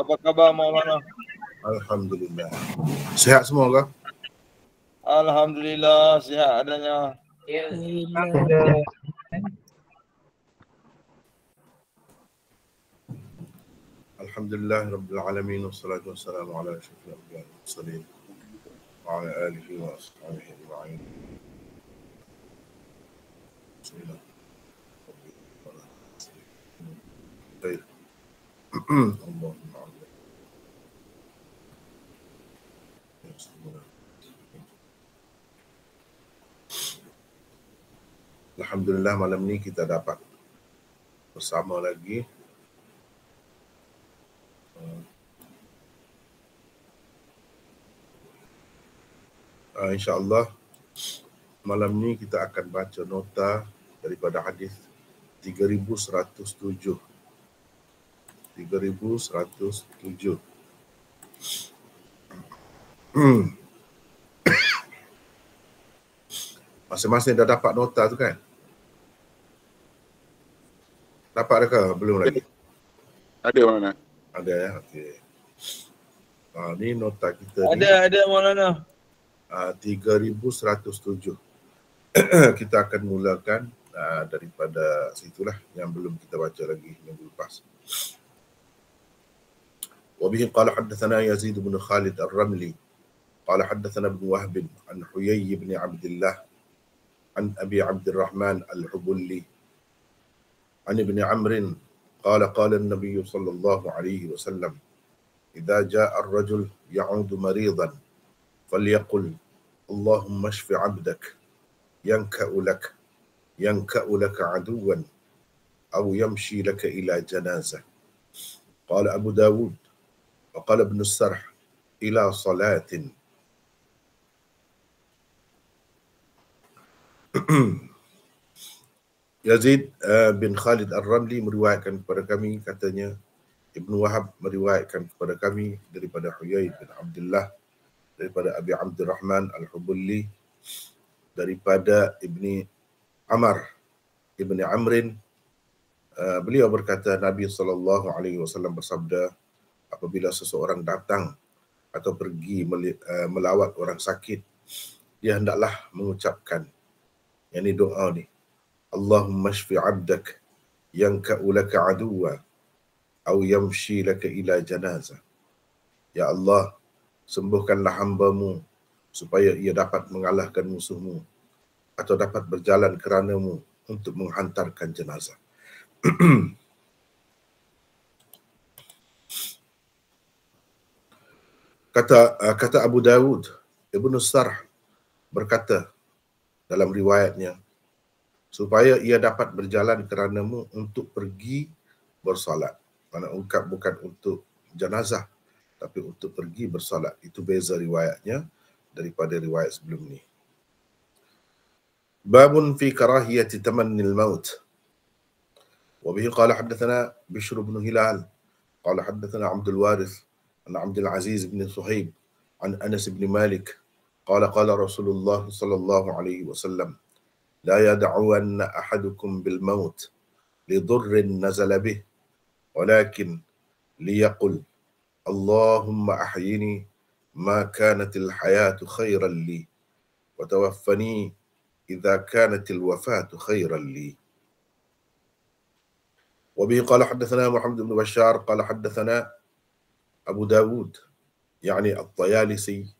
Apa khabar Maulana? Alhamdulillah. Sihat semua ke? Alhamdulillah sihat adanya. Alhamdulillah Rabbil Alamin Wassalatu wassalamu ala ashrafil anbiya wal mursalin Wa ala alihi wa ashabihi ajma'in Bismillah طيب Alhamdulillah malam ni kita dapat bersama lagi uh, InsyaAllah malam ni kita akan baca nota daripada hadis 3107 3107. Hmm. Masing-masing dah dapat nota tu kan? Dapat ke belum lagi? Ada mana? Ada ya, okey. Ha, ni nota kita ada, ni. Ada, ada Maulana. Ha, ah, 3107. kita akan mulakan ha, daripada situlah yang belum kita baca lagi minggu lepas. وبه قال حدثنا يزيد بن خالد الرملي قال حدثنا ابن وهب عن حيي بن عبد الله عن أبي عبد الرحمن العبلي عن ابن عمرو قال قال النبي صلى الله عليه وسلم إذا جاء الرجل يعود مريضا فليقل اللهم اشف عبدك ينكأ لك ينكأ لك عدوا أو يمشي لك إلى جنازة قال أبو داود وقال ابن السرح إلى صلاة Yazid bin Khalid al ramli meriwayatkan kepada kami katanya Ibn Wahab meriwayatkan kepada kami daripada Huyaid bin Abdullah daripada Abi Rahman Al-Hubulli daripada Ibni Amar Ibni Amrin ah, beliau berkata Nabi saw bersabda apabila seseorang datang atau pergi eh, melawat orang sakit dia hendaklah mengucapkan yang ini doa ni Allahumma shfi abdak yang ka'ulaka aduwa atau yamshi laka ila janazah ya Allah sembuhkanlah hambamu supaya ia dapat mengalahkan musuhmu atau dapat berjalan keranamu untuk menghantarkan jenazah kata uh, kata Abu Dawud Ibnu Sarh berkata dalam riwayatnya supaya ia dapat berjalan keranamu untuk pergi bersolat mana ungkap bukan untuk jenazah tapi untuk pergi bersolat itu beza riwayatnya daripada riwayat sebelum ni babun fi karahiyati tamanni al-maut wa bihi qala hadathana bishr ibn hilal قال حدثنا عبد الوارث عن عبد العزيز بن صهيب عن أنس بن مالك قال قال رسول الله صلى الله عليه وسلم لا يدعون أحدكم بالموت لضر نزل به ولكن ليقل اللهم أحيني ما كانت الحياة خيرا لي وتوفني إذا كانت الوفاة خيرا لي وبه قال حدثنا محمد بن بشار قال حدثنا أبو داود يعني الطيالسي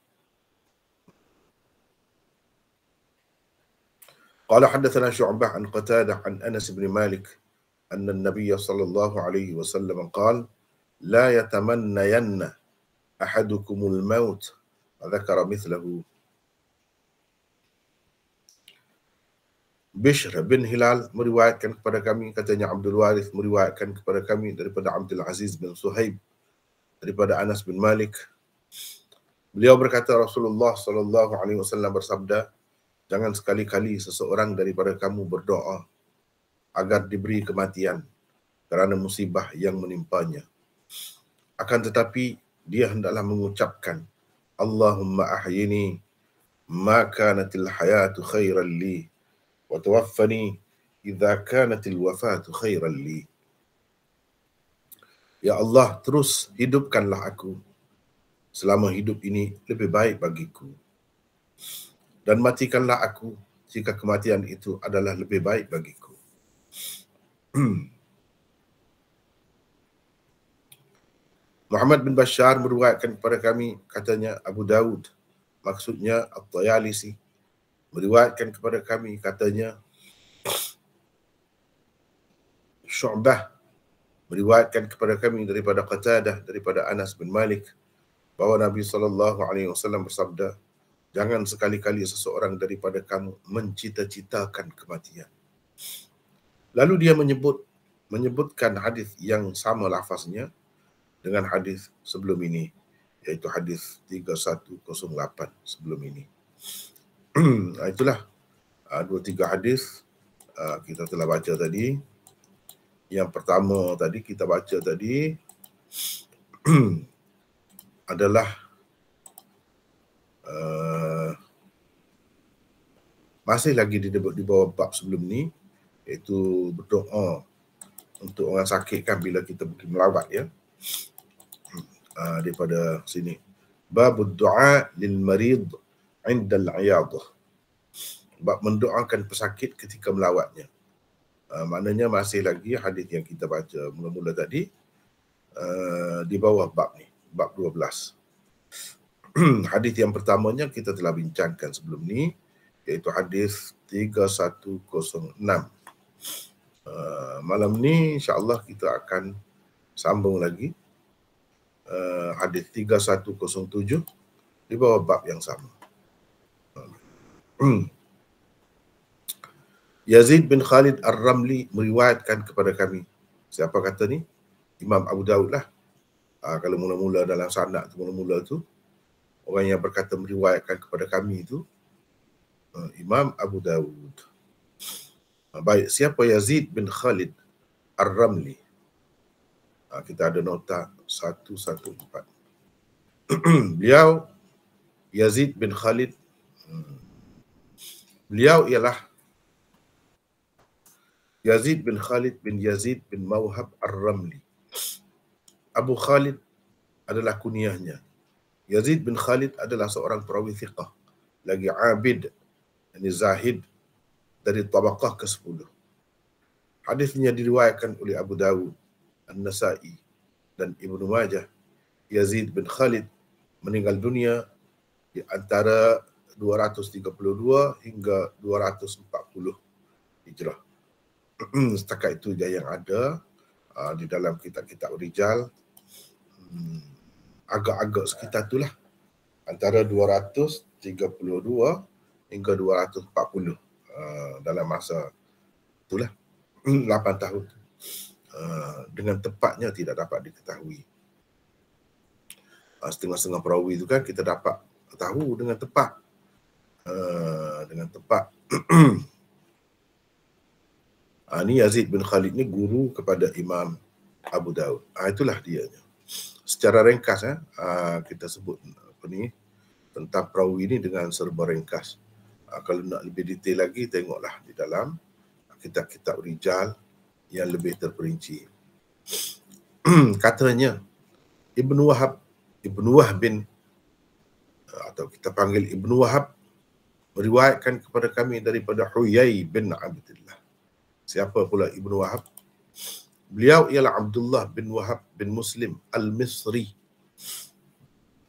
قال حدثنا شعبه عن قتاده عن انس بن مالك ان النبي صلى الله عليه وسلم قال: لا يتمنين احدكم الموت وذكر مثله بشر بن هلال مروايه كان kepada كتنى عبد الوارث مروايه كان kepada kami عبد العزيز بن صهيب daripada Anas bin Malik. Beliau berkata Rasulullah sallallahu alaihi wasallam bersabda, jangan sekali-kali seseorang daripada kamu berdoa agar diberi kematian kerana musibah yang menimpanya. Akan tetapi dia hendaklah mengucapkan Allahumma ahyini ma kanatil hayatu khairan li wa tawaffani idza kanatil wafatu khairan li. Ya Allah, terus hidupkanlah aku. Selama hidup ini lebih baik bagiku. Dan matikanlah aku jika kematian itu adalah lebih baik bagiku. Muhammad bin Bashar meruatkan kepada kami katanya Abu Dawud, maksudnya At-Tayalisi meruatkan kepada kami katanya Syu'bah meriwayatkan kepada kami daripada Qatadah daripada Anas bin Malik bahawa Nabi sallallahu alaihi wasallam bersabda jangan sekali-kali seseorang daripada kamu mencita-citakan kematian lalu dia menyebut menyebutkan hadis yang sama lafaznya dengan hadis sebelum ini iaitu hadis 3108 sebelum ini ah, itulah ah, dua tiga hadis ah, kita telah baca tadi yang pertama tadi kita baca tadi adalah uh, masih lagi di, di bawah bab sebelum ni iaitu berdoa untuk orang sakit kan bila kita pergi melawat ya uh, daripada sini bab doa lil marid inda al bab mendoakan pesakit ketika melawatnya Ah, maknanya masih lagi hadis yang kita baca mula-mula tadi uh, di bawah bab ni, bab 12. hadis yang pertamanya kita telah bincangkan sebelum ni iaitu hadis 3106. Uh, ah, malam ni insya-Allah kita akan sambung lagi uh, hadis 3107 di bawah bab yang sama. Yazid bin Khalid Ar-Ramli meriwayatkan kepada kami. Siapa kata ni? Imam Abu Daud lah. Ha, kalau mula-mula dalam sanak tu, mula-mula tu, orang yang berkata meriwayatkan kepada kami itu, ha, ah, Imam Abu Daud. Ha, baik, siapa Yazid bin Khalid Ar-Ramli? Ha, kita ada nota 114. beliau, Yazid bin Khalid, hmm, beliau ialah Yazid bin Khalid bin Yazid bin Mawhab al ramli Abu Khalid adalah kunyahnya. Yazid bin Khalid adalah seorang perawi thiqah. Lagi abid, yani zahid dari tabaqah ke-10. Hadisnya diriwayatkan oleh Abu Dawud, An-Nasai dan Ibn Majah. Yazid bin Khalid meninggal dunia di antara 232 hingga 240 hijrah. Hmm, setakat itu dia yang ada uh, di dalam kitab-kitab Rijal. Hmm, agak-agak sekitar itulah. Antara 232 hingga 240 uh, ah, dalam masa itulah. 8 hmm, tahun Uh, dengan tepatnya tidak dapat diketahui. Uh, setengah-setengah perawi itu kan kita dapat tahu dengan tepat. Uh, dengan tepat. Ha, ni Yazid bin Khalid ni guru kepada Imam Abu Daud. Ha, itulah dia. Secara ringkas eh, ha, kita sebut apa ni tentang perawi ini dengan serba ringkas. Ha, kalau nak lebih detail lagi tengoklah di dalam kitab-kitab Rijal yang lebih terperinci. Katanya Ibn Wahab Ibn Wahab bin atau kita panggil Ibn Wahab meriwayatkan kepada kami daripada Huyai bin Abdul siapa pula Ibnu Wahab? Beliau ialah Abdullah bin Wahab bin Muslim Al-Misri.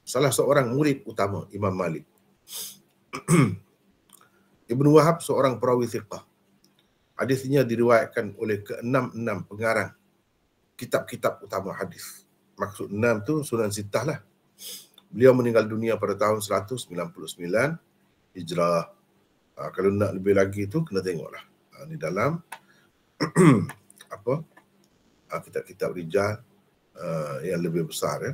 Salah seorang murid utama Imam Malik. Ibnu Wahab seorang perawi thiqah. Hadisnya diriwayatkan oleh keenam-enam pengarang kitab-kitab utama hadis. Maksud enam tu Sunan Sittah lah. Beliau meninggal dunia pada tahun 199 Hijrah. Ha, kalau nak lebih lagi tu kena tengoklah. Ha, ini dalam apa ah, kitab-kitab rijal uh, ah, yang lebih besar ya.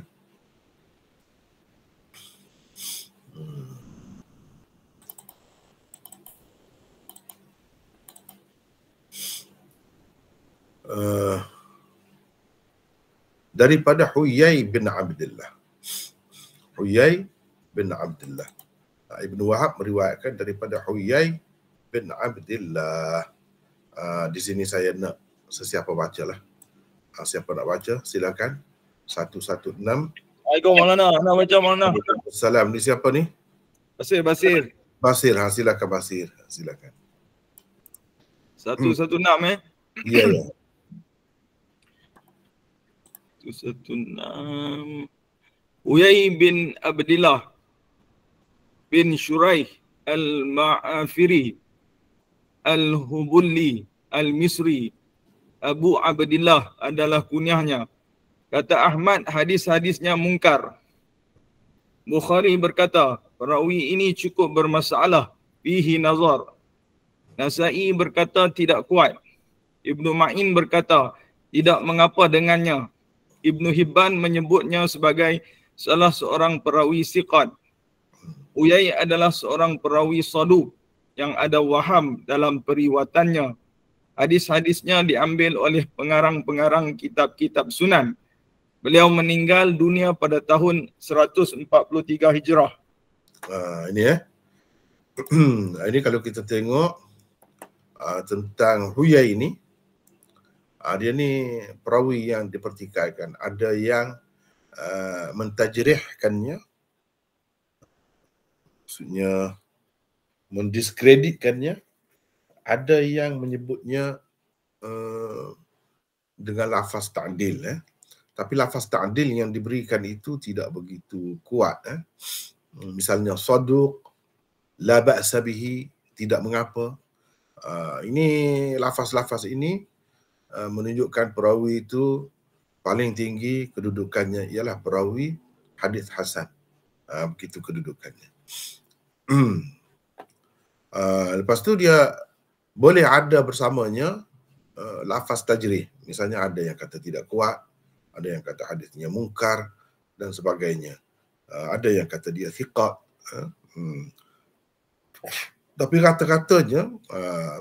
Uh, daripada Huyai bin Abdullah. Huyai bin Abdullah. Ibn Wahab meriwayatkan daripada Huyai bin Abdullah. Ah, di sini saya nak sesiapa baca lah. Uh, ah, siapa nak baca silakan. 116. Assalamualaikum Maulana. Nak baca Maulana. Salam. siapa ni? Basir, Basir. Basir. Ha, silakan Basir. Ha, silakan. 116 eh? hmm. eh. Ya. Yeah, yeah. 116. Uyai bin Abdillah bin Shuraih al-Ma'afiri al-Hubulli Al-Misri. Abu Abdillah adalah kunyahnya. Kata Ahmad hadis-hadisnya mungkar. Bukhari berkata, perawi ini cukup bermasalah. Fihi nazar. Nasai berkata tidak kuat. Ibn Ma'in berkata tidak mengapa dengannya. Ibn Hibban menyebutnya sebagai salah seorang perawi siqat. Uyai adalah seorang perawi sadu yang ada waham dalam periwatannya hadis-hadisnya diambil oleh pengarang-pengarang kitab-kitab sunan. Beliau meninggal dunia pada tahun 143 Hijrah. Uh, ini ya. Eh. ini kalau kita tengok uh, tentang Huyai ini, uh, dia ni perawi yang dipertikaikan. Ada yang uh, mentajrihkannya. Maksudnya mendiskreditkannya ada yang menyebutnya uh, dengan lafaz ta'dil eh tapi lafaz ta'dil yang diberikan itu tidak begitu kuat eh hmm, misalnya saduq la ba'sa bihi tidak mengapa uh, ini lafaz-lafaz ini uh, menunjukkan perawi itu paling tinggi kedudukannya ialah perawi hadis hasan uh, begitu kedudukannya uh, lepas tu dia boleh ada bersamanya uh, lafaz tajrih. Misalnya ada yang kata tidak kuat, ada yang kata hadisnya mungkar dan sebagainya. Uh, ada yang kata dia thiqat. Uh, hmm. Tapi kata-katanya uh,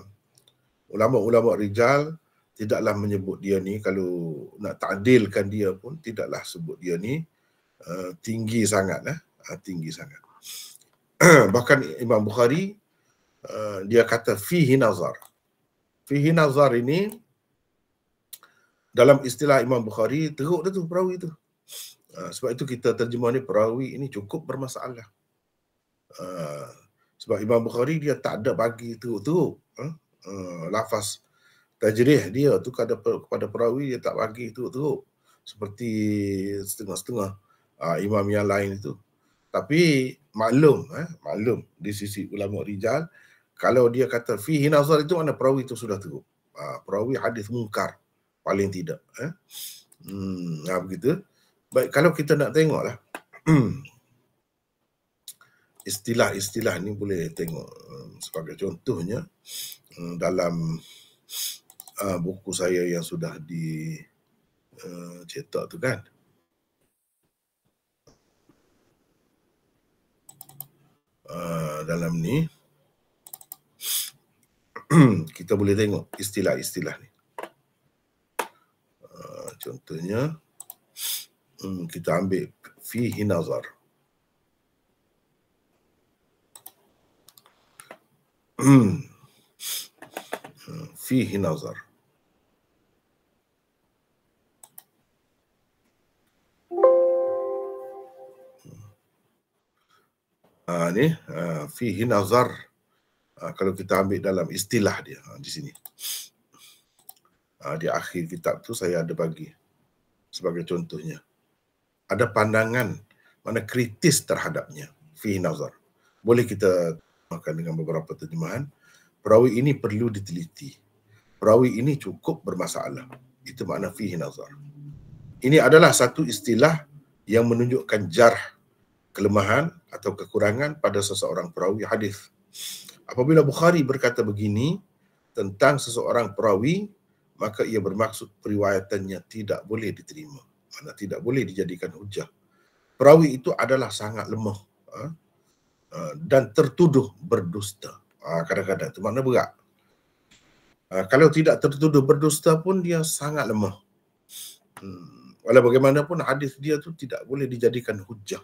ulama-ulama rijal tidaklah menyebut dia ni kalau nak ta'dilkan dia pun tidaklah sebut dia ni uh, tinggi sangat lah, uh, tinggi sangat. Bahkan Imam Bukhari Eh, dia kata fihi nazar. Fihi nazar ini dalam istilah Imam Bukhari teruk dia tu perawi tu. Uh, sebab itu kita terjemah ni perawi ini cukup bermasalah. Uh, sebab Imam Bukhari dia tak ada bagi teruk-teruk. Uh, uh, lafaz tajrih dia tu kepada, kepada perawi dia tak bagi teruk-teruk. Seperti setengah-setengah uh, imam yang lain itu. Tapi maklum, eh, maklum di sisi ulama Rijal, uh, kalau dia kata fihi nazar itu mana perawi itu sudah teruk. Uh, ha, perawi hadis mungkar paling tidak eh. Hmm, nah ha, begitu. Baik kalau kita nak tengoklah. istilah-istilah ni boleh tengok hmm, sebagai contohnya hmm, dalam uh, buku saya yang sudah dicetak eh, uh, tu kan uh, dalam ni kita boleh tengok istilah-istilah ni. contohnya kita ambil fihi nazar. fihi nazar. آه fihi nazar. Fihi nazar. Ah, kalau kita ambil dalam istilah dia ha, di sini. Ha, di akhir kitab tu saya ada bagi sebagai contohnya. Ada pandangan mana kritis terhadapnya. Fi nazar. Boleh kita makan dengan beberapa terjemahan. Perawi ini perlu diteliti. Perawi ini cukup bermasalah. Itu makna fihi nazar. Ini adalah satu istilah yang menunjukkan jarh kelemahan atau kekurangan pada seseorang perawi hadis. Apabila Bukhari berkata begini tentang seseorang perawi, maka ia bermaksud periwayatannya tidak boleh diterima. Mana tidak boleh dijadikan hujah. Perawi itu adalah sangat lemah ha? Ha, dan tertuduh berdusta. Ha, kadang-kadang itu makna berat. Kalau tidak tertuduh berdusta pun dia sangat lemah. Hmm, walau bagaimanapun hadis dia tu tidak boleh dijadikan hujah.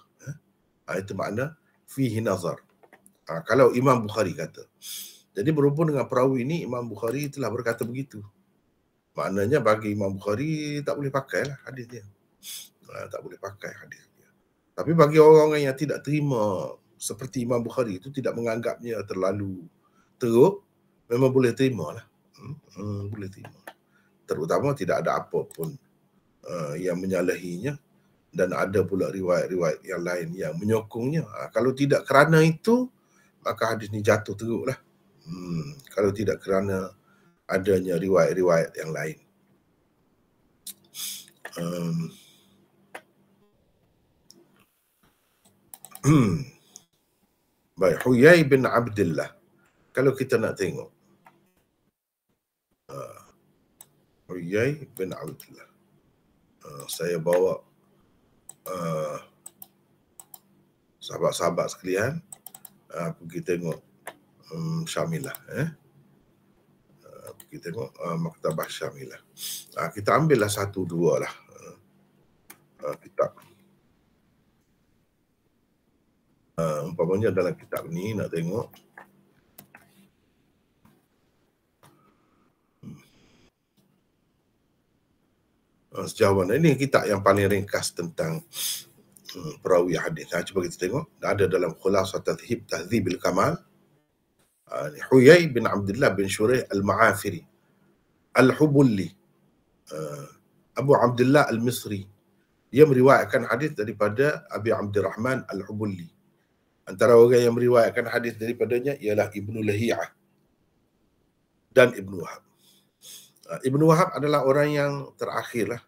Itu makna fihi nazar. Ha, kalau Imam Bukhari kata. Jadi berhubung dengan perawi ini, Imam Bukhari telah berkata begitu. Maknanya bagi Imam Bukhari tak boleh pakai lah hadis dia. Ha, tak boleh pakai hadis dia. Tapi bagi orang-orang yang tidak terima seperti Imam Bukhari itu tidak menganggapnya terlalu teruk, memang boleh terima lah. Hmm, hmm, boleh terima. Terutama tidak ada apa pun uh, yang menyalahinya dan ada pula riwayat-riwayat yang lain yang menyokongnya. Ha, kalau tidak kerana itu, maka hadis ni jatuh teruk lah. Hmm, kalau tidak kerana adanya riwayat-riwayat yang lain. Um, hmm. Baik, Huyai bin Abdullah. Kalau kita nak tengok. Uh, Huyai bin Abdullah. Uh, saya bawa uh, sahabat-sahabat sekalian uh, pergi tengok um, Syamilah eh uh, kita tengok uh, Maktabah Syamilah. Uh, kita ambillah satu dua lah uh, uh, kitab. Uh, umpamanya dalam kitab ni nak tengok. Hmm. Uh, sejauh mana ini kitab yang paling ringkas tentang perawi hadis. Ha, cuba kita tengok. Ada dalam khulasa tazhib tazhib al-kamal. Uh, ha, Huyai bin Abdullah bin Shureh al-Ma'afiri. Al-Hubulli. Uh, Abu Abdullah al-Misri. Dia meriwayatkan hadis daripada Abi Abdurrahman al-Hubulli. Antara orang yang meriwayatkan hadis daripadanya ialah Ibnu Lahiyah dan Ibnu Wahab. Uh, Ibnu Wahab adalah orang yang terakhirlah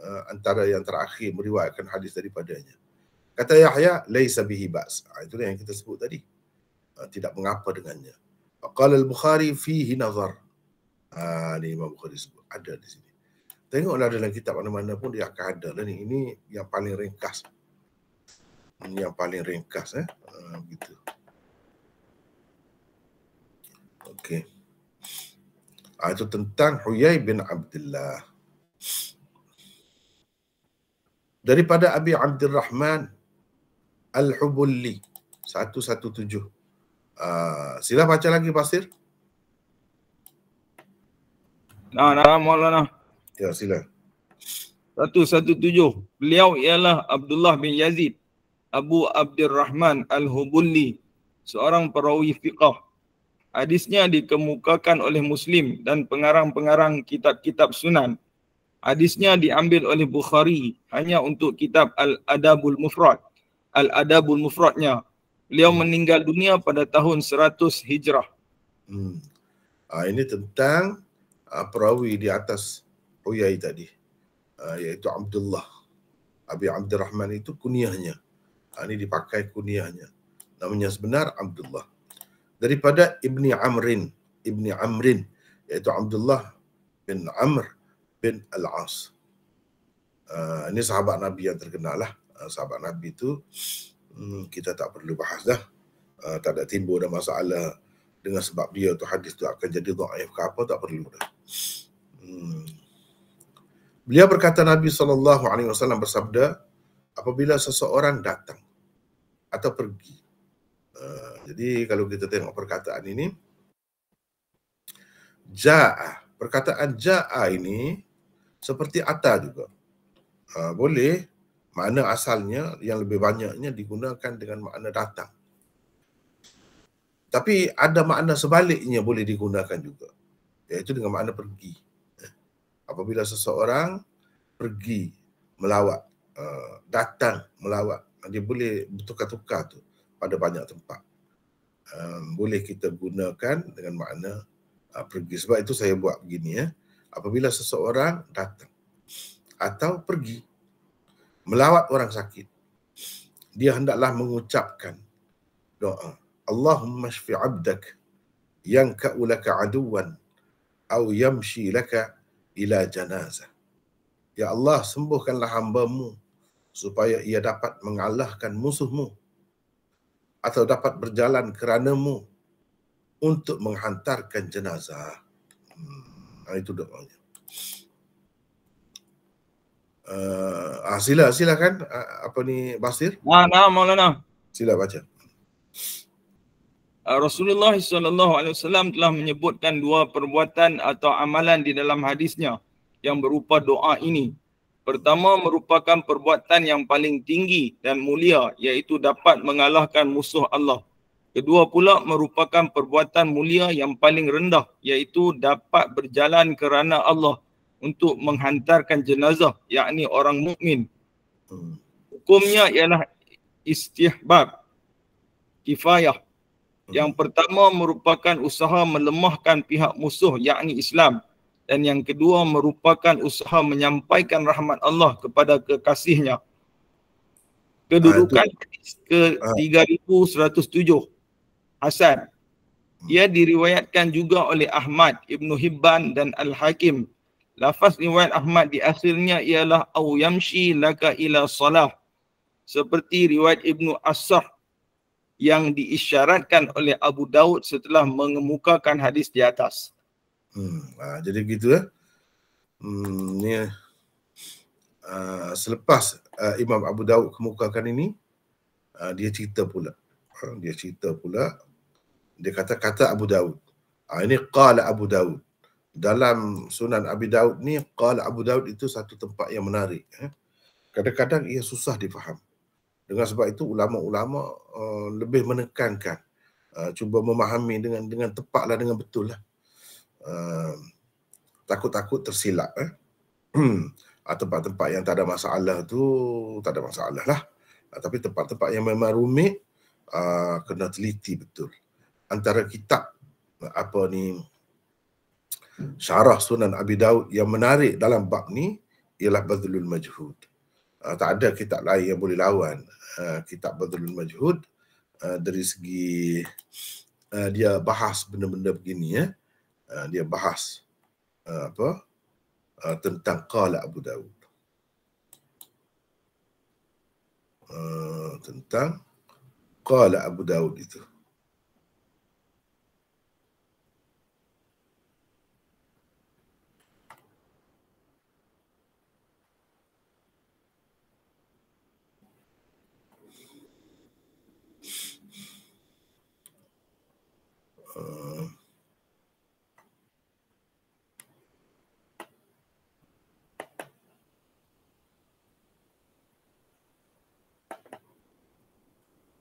uh, antara yang terakhir meriwayatkan hadis daripadanya. Kata Yahya, laisa bihi ba's. Ha, itu yang kita sebut tadi. Ha, tidak mengapa dengannya. Qala al-Bukhari fihi nazar. Ini ha, ni Imam Bukhari sebut. Ada di sini. Tengoklah dalam kitab mana-mana pun dia akan ada. Dan lah ini yang paling ringkas. Ini yang paling ringkas. Eh? begitu. Okey. Ah, itu tentang Huyai bin Abdullah. Daripada Abi Abdurrahman Rahman Al-Hubulli 117. Uh, ah, sila baca lagi Pasir. Nah, nah, Maulana. Ya, sila. 117. Beliau ialah Abdullah bin Yazid Abu Abdurrahman Al-Hubulli, seorang perawi fiqah. Hadisnya dikemukakan oleh Muslim dan pengarang-pengarang kitab-kitab sunan. Hadisnya diambil oleh Bukhari hanya untuk kitab Al-Adabul Mufrad. Al-Adabul Mufradnya. Beliau hmm. meninggal dunia pada tahun 100 Hijrah. Hmm. Uh, ini tentang uh, perawi di atas Uyai tadi. Uh, iaitu Abdullah. Abi Abdurrahman itu kuniahnya. Uh, ini dipakai kuniahnya. Namanya sebenar Abdullah. Daripada Ibni Amrin. Ibni Amrin. Iaitu Abdullah bin Amr bin Al-As. Uh, ini sahabat Nabi yang terkenal lah. Eh, sahabat Nabi itu hmm, kita tak perlu bahas dah. Uh, tak ada timbul dah masalah dengan sebab dia tu hadis tu akan jadi do'if ke apa tak perlu dah. Hmm. Beliau berkata Nabi SAW bersabda apabila seseorang datang atau pergi. Uh, jadi kalau kita tengok perkataan ini jaah perkataan jaah ini seperti atar juga. Uh, boleh makna asalnya yang lebih banyaknya digunakan dengan makna datang. Tapi ada makna sebaliknya boleh digunakan juga. Iaitu dengan makna pergi. Apabila seseorang pergi melawat, eh, datang melawat, dia boleh bertukar-tukar tu pada banyak tempat. Boleh kita gunakan dengan makna eh, pergi. Sebab itu saya buat begini ya. Apabila seseorang datang atau pergi, melawat orang sakit dia hendaklah mengucapkan doa Allahumma syfi abdak yang ka'ulaka aduwan au yamshi laka ila janazah ya Allah sembuhkanlah hambamu supaya ia dapat mengalahkan musuhmu atau dapat berjalan keranamu untuk menghantarkan jenazah hmm, itu doanya uh, ah, sila silakan uh, ah, apa ni Basir? Nah, nah, Maulana. Sila baca. Ah, Rasulullah sallallahu alaihi wasallam telah menyebutkan dua perbuatan atau amalan di dalam hadisnya yang berupa doa ini. Pertama merupakan perbuatan yang paling tinggi dan mulia iaitu dapat mengalahkan musuh Allah. Kedua pula merupakan perbuatan mulia yang paling rendah iaitu dapat berjalan kerana Allah untuk menghantarkan jenazah yakni orang mukmin hmm. hukumnya ialah istihbab kifayah hmm. yang pertama merupakan usaha melemahkan pihak musuh yakni Islam dan yang kedua merupakan usaha menyampaikan rahmat Allah kepada kekasihnya kedudukan ah, ke 3107 ah. Hasan hmm. ia diriwayatkan juga oleh Ahmad Ibnu Hibban dan Al-Hakim Lafaz riwayat Ahmad di akhirnya ialah au yamshi laka ila salah. Seperti riwayat Ibnu Asah yang diisyaratkan oleh Abu Daud setelah mengemukakan hadis di atas. Hmm, aa, ha, jadi begitu ya. Hmm, ni, aa, ah, selepas aa, ah, Imam Abu Daud kemukakan ini, aa, ah, dia cerita pula. Aa, dia cerita pula. Dia kata, kata Abu Daud. Aa, ini kala Abu Daud dalam Sunan Abi Daud ni Qal Abu Daud itu satu tempat yang menarik eh. kadang-kadang ia susah difaham dengan sebab itu ulama-ulama eh, lebih menekankan eh, cuba memahami dengan dengan tepatlah dengan betul lah takut-takut tersilap ah, tempat-tempat yang tak ada masalah tu tak ada masalah lah ah, tapi tempat-tempat yang memang rumit ah, kena teliti betul antara kitab apa ni syarah Sunan Abi Daud yang menarik dalam bab ni ialah Badlul Majhud. Uh, tak ada kitab lain yang boleh lawan uh, kitab Badlul Majhud uh, dari segi uh, dia bahas benda-benda begini ya. Uh, dia bahas uh, apa? Uh, tentang qala Abu Daud. Uh, tentang qala Abu Daud itu. Uh,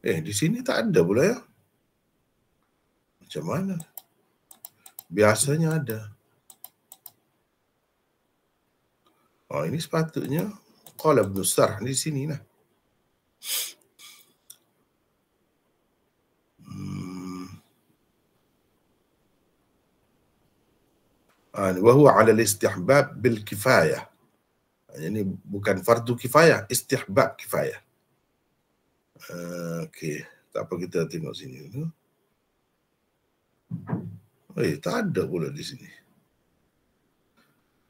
Eh, di sini tak ada pula ya. Macam mana? Biasanya ada. Oh, ini sepatutnya. Qala ibn besar di sini lah. Uh, ah, Wahu ala istihbab bil kifayah. Ini bukan fardu kifayah, istihbab kifayah. Uh, Okey, tak apa kita tengok sini. Eh, tak ada pula di sini.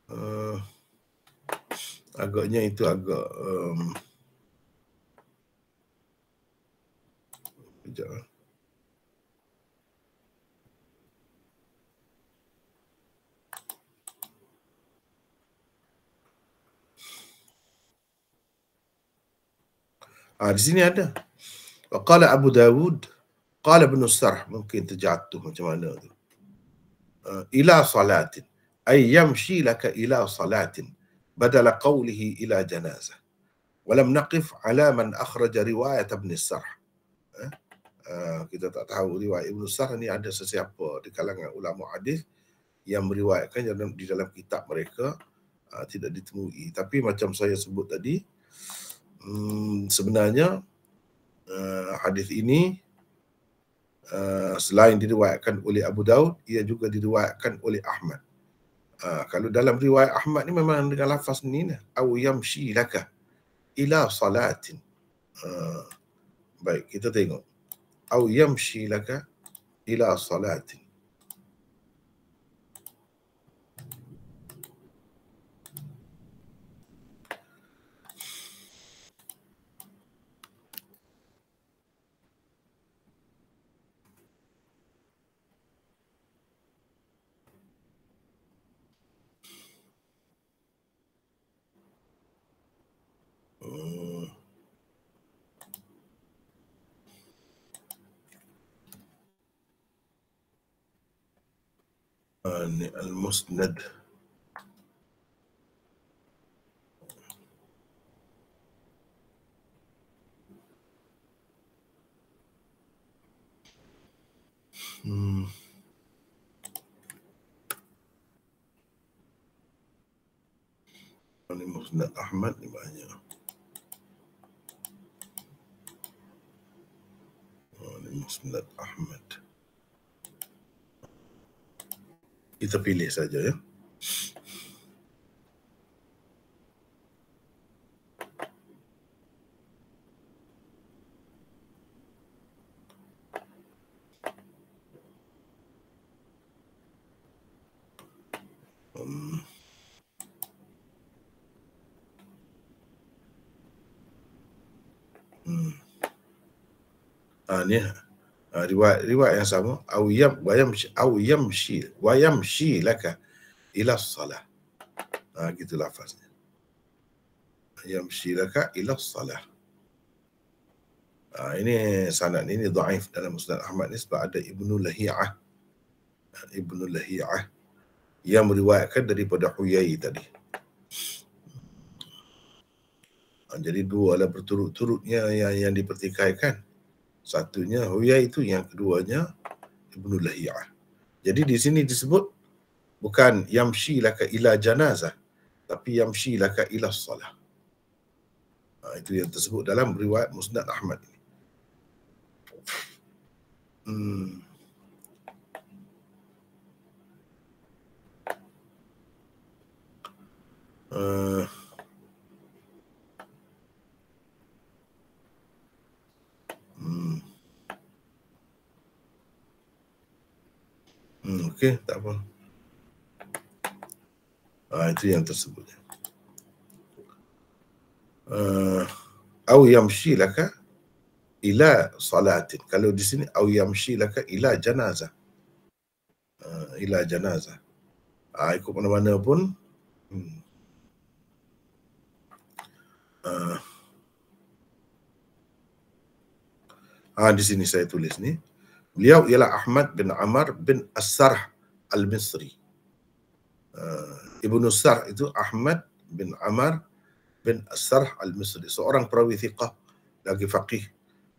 Uh, agaknya itu agak... Um, sekejap ah. Ha, di sini ada. Qala Abu Dawud, Qala Ibn Sarh, mungkin terjatuh macam mana tu. Ah, ila salatin. Ay yamshi laka ila salatin. Badala qawlihi ila janazah. Walam naqif ala man akhraja riwayat Ibn Sarh. Eh? Ah, kita tak tahu riwayat Ibn Sarh ni ada sesiapa di kalangan ulama hadis yang meriwayatkan di dalam, kitab mereka tidak ditemui. Tapi macam saya sebut tadi, Hmm, sebenarnya uh, hadis ini uh, selain diriwayatkan oleh Abu Daud ia juga diriwayatkan oleh Ahmad. Uh, kalau dalam riwayat Ahmad ni memang dengan lafaz ni lah au yamshi laka ila salatin. Uh, baik kita tengok. Au yamshi laka ila salatin. المسند مسند أحمد لماذا مسند أحمد kita pilih saja ya. Yeah. Hmm. Hmm. Hmm riwayat riwayat yang sama au yam wayam au yamshi wayamshi laka ila salah ha gitu lafaznya yamshi laka ila salah ha, ini sanad ini dhaif dalam musnad Ahmad ni sebab ada Ibnu Lahiyah ha, Ibnu Lahiyah yang meriwayatkan daripada Huyai tadi ha, jadi dua lah berturut-turutnya yang yang dipertikaikan Satunya huya itu, yang keduanya Ibnu Lahiyah. Jadi di sini disebut bukan yamshi laka ila janazah tapi yamshi laka ila salah. Ha, itu yang tersebut dalam riwayat Musnad Ahmad ini. Hmm. Okey, tak apa. Ha, itu yang tersebut. Uh, ah, Aw yamshi laka ila salatin. Kalau di sini, Aw yamshi laka ila janazah. Uh, ila janazah. Ha, ikut mana-mana pun. Hmm. Uh, ha, di sini saya tulis ni. Beliau ialah Ahmad bin Amar bin As-Sarh Al-Misri. Ah, Ibnu Sarh itu Ahmad bin Amar bin As-Sarh Al-Misri. Seorang perawi thiqah lagi faqih.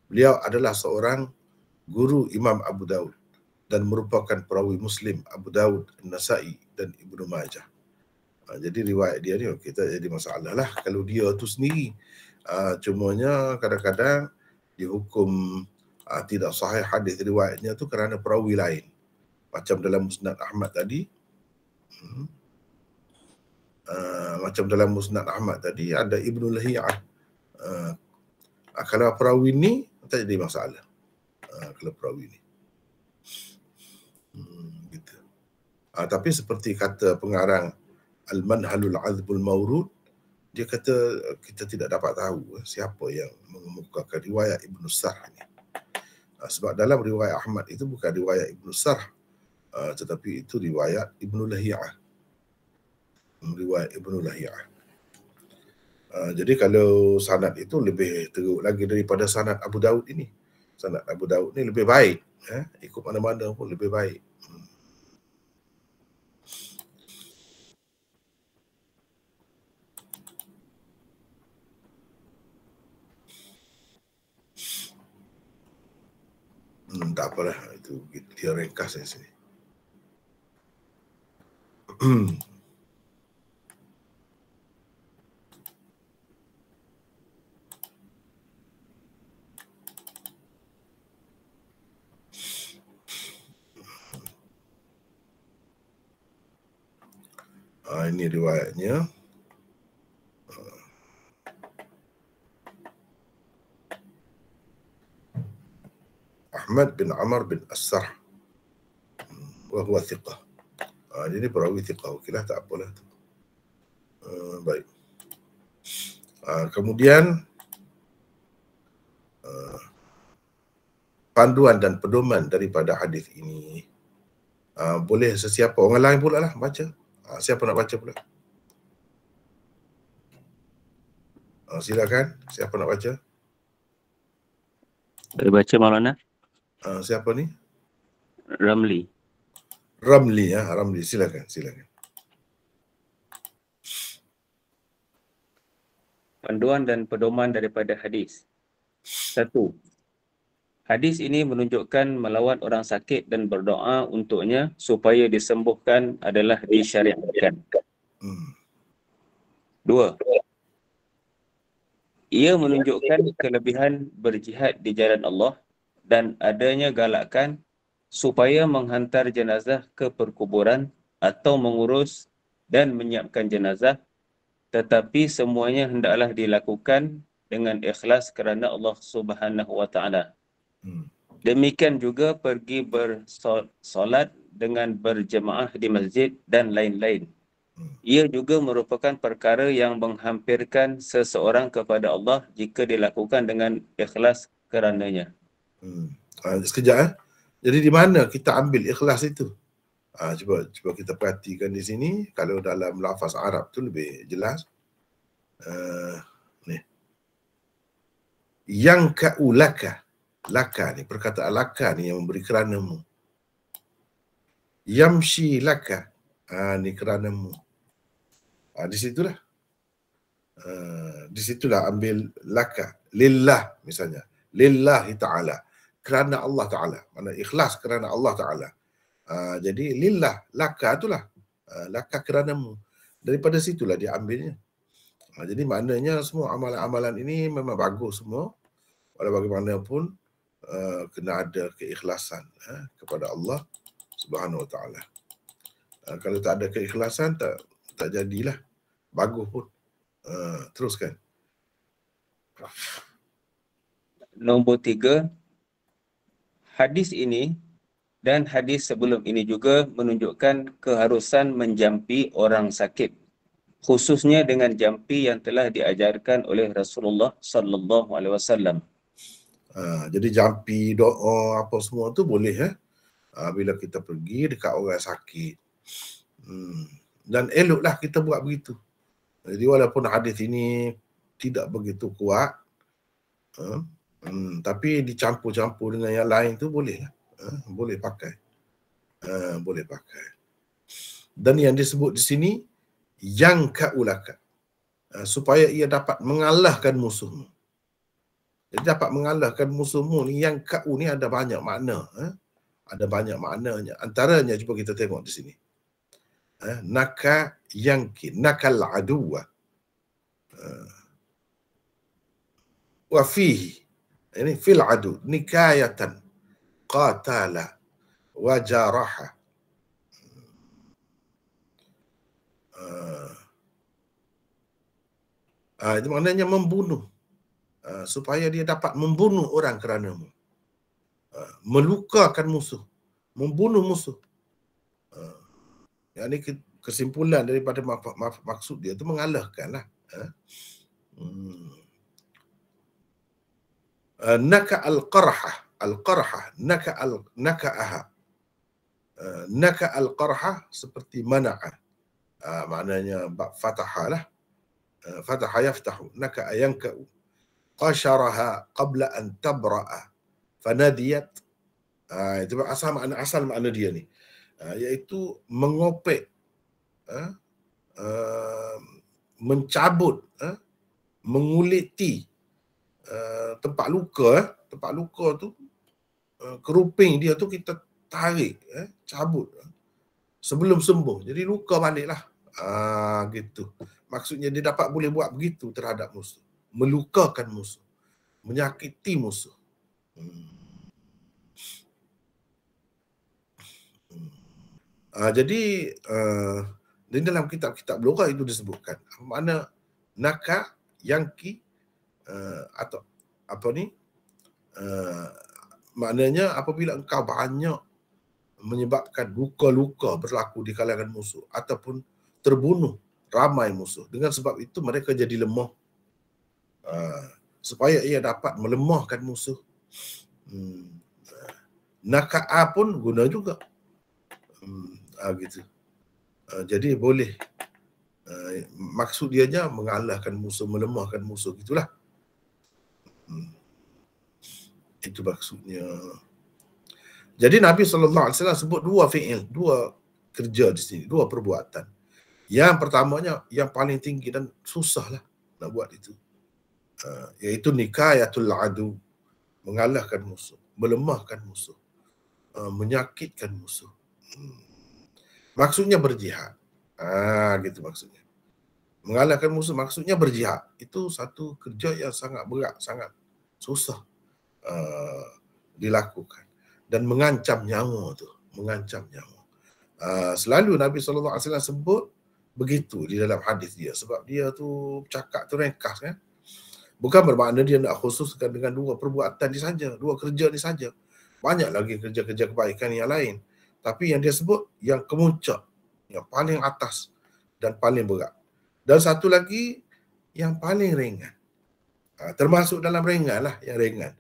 Beliau adalah seorang guru Imam Abu Dawud dan merupakan perawi Muslim Abu Dawud Nasai dan Ibn Majah. Ah, jadi riwayat dia ni kita jadi masalah lah. Kalau dia tu sendiri, ah, cumanya kadang-kadang dihukum uh, tidak sahih hadis riwayatnya tu kerana perawi lain. Macam dalam Musnad Ahmad tadi. Hmm. Uh, macam dalam Musnad Ahmad tadi ada Ibnu Lahiyah. Uh, ah, kalau perawi ni tak jadi masalah. Uh, kalau perawi ni. Hmm, gitu. Uh, tapi seperti kata pengarang Al-Manhalul Azbul Mawrud, dia kata kita tidak dapat tahu siapa yang mengemukakan riwayat Ibnu Sahh ni. Ah, sebab dalam riwayat Ahmad itu bukan riwayat Ibn Sarh ah, tetapi itu riwayat Ibn Lahiyah hmm, riwayat Ibn Lahiyah ah, jadi kalau sanad itu lebih teruk lagi daripada sanad Abu Daud ini sanad Abu Daud ini lebih baik eh? ikut mana-mana pun lebih baik Hmm, tak apalah itu dia ringkas saya. saya. Ah, ini riwayatnya. Ahmad bin Amr bin Asrah hmm, wa huwa thiqah ha, ah, jadi perawi thiqah okeylah tak apalah tu ah, baik ah, kemudian panduan dan pedoman daripada hadis ini boleh sesiapa orang lain pula lah baca siapa nak baca pula silakan siapa nak baca boleh baca Maulana uh, siapa ni? Ramli. Ramli ya, Ramli silakan, silakan. Panduan dan pedoman daripada hadis. Satu. Hadis ini menunjukkan melawat orang sakit dan berdoa untuknya supaya disembuhkan adalah disyariatkan. Hmm. Dua. Ia menunjukkan kelebihan berjihad di jalan Allah dan adanya galakan supaya menghantar jenazah ke perkuburan atau mengurus dan menyiapkan jenazah tetapi semuanya hendaklah dilakukan dengan ikhlas kerana Allah Subhanahu wa taala. Hmm. Demikian juga pergi bersolat dengan berjemaah di masjid dan lain-lain. Hmm. Ia juga merupakan perkara yang menghampirkan seseorang kepada Allah jika dilakukan dengan ikhlas kerananya. Hmm. Uh, sekejap eh. Jadi di mana kita ambil ikhlas itu? Uh, cuba cuba kita perhatikan di sini kalau dalam lafaz Arab tu lebih jelas. Uh, ni. Yang kaulaka. Laka ni perkataan laka ni yang memberi kerana mu. Yamshi laka. uh, ni kerana mu. uh, di situlah. Uh, di situlah ambil laka lillah misalnya. Lillahi ta'ala kerana Allah Ta'ala. Maksudnya ikhlas kerana Allah Ta'ala. Uh, jadi lillah, laka itulah. Uh, laka mu Daripada situlah dia ambilnya. Uh, jadi maknanya semua amalan-amalan ini memang bagus semua. Walau bagaimanapun uh, kena ada keikhlasan uh, kepada Allah Subhanahu Wa Ta'ala. Uh, kalau tak ada keikhlasan tak tak jadilah. Bagus pun. Uh, teruskan. Nombor tiga, hadis ini dan hadis sebelum ini juga menunjukkan keharusan menjampi orang sakit khususnya dengan jampi yang telah diajarkan oleh Rasulullah sallallahu alaihi wasallam. Ha, jadi jampi doa apa semua tu boleh eh. Ha, bila kita pergi dekat orang sakit. Hmm. Dan eloklah kita buat begitu. Jadi walaupun hadis ini tidak begitu kuat, ha, Hmm, tapi dicampur-campur dengan yang lain tu boleh lah. Ha, boleh pakai. Ha, boleh pakai. Dan yang disebut di sini, yang kaulaka. Ha, eh, supaya ia dapat mengalahkan musuhmu. Jadi dapat mengalahkan musuhmu ni, yang kau ni ada banyak makna. Ha? Ada banyak maknanya. Antaranya, cuba kita tengok di sini. Ha? Naka yangki. Nakal aduwa. Ha. Wafihi. يعني في العدو نكاية قاتل وجرح آه آه maknanya membunuh supaya dia dapat membunuh orang kerana mu آه melukakan musuh membunuh musuh ini kesimpulan daripada maf- maf- maksud dia itu mengalahkan lah نكأ القرحة القرحة نكأ نكأها نكأ القرحة seperti منع maknanya فتح له فتح يفتح نكأ ينكأ قشرها قبل أن تبرأ فنديت itu asal makna asal makna dia ni iaitu mengopek mencabut menguliti Eh, tempat luka eh, tempat luka tu uh, keruping dia tu kita tarik eh, cabut eh, sebelum sembuh jadi luka baliklah ah gitu maksudnya dia dapat boleh buat begitu terhadap musuh melukakan musuh menyakiti musuh hmm. Uh, jadi uh, di dalam kitab-kitab lorah itu disebutkan mana nakak yang ki uh, atau apa ni uh, maknanya apabila engkau banyak menyebabkan luka-luka berlaku di kalangan musuh ataupun terbunuh ramai musuh dengan sebab itu mereka jadi lemah uh, supaya ia dapat melemahkan musuh hmm. naka'a pun guna juga hmm. ah, gitu uh, jadi boleh uh, maksud dia je mengalahkan musuh melemahkan musuh gitulah Hmm. Itu maksudnya. Jadi Nabi SAW sebut dua fi'il, dua kerja di sini, dua perbuatan. Yang pertamanya, yang paling tinggi dan susahlah nak buat itu. Uh, iaitu nikayatul adu. Mengalahkan musuh. Melemahkan musuh. Uh, menyakitkan musuh. Hmm. Maksudnya berjihad. Ah, gitu maksudnya. Mengalahkan musuh maksudnya berjihad. Itu satu kerja yang sangat berat, sangat susah uh, dilakukan dan mengancam nyawa tu mengancam nyawa uh, selalu Nabi sallallahu alaihi wasallam sebut begitu di dalam hadis dia sebab dia tu cakap tu ringkas kan bukan bermakna dia nak khususkan dengan dua perbuatan ni saja dua kerja ni saja banyak lagi kerja-kerja kebaikan yang lain tapi yang dia sebut yang kemuncak yang paling atas dan paling berat dan satu lagi yang paling ringan Ha, termasuk dalam ringan lah, yang ringan.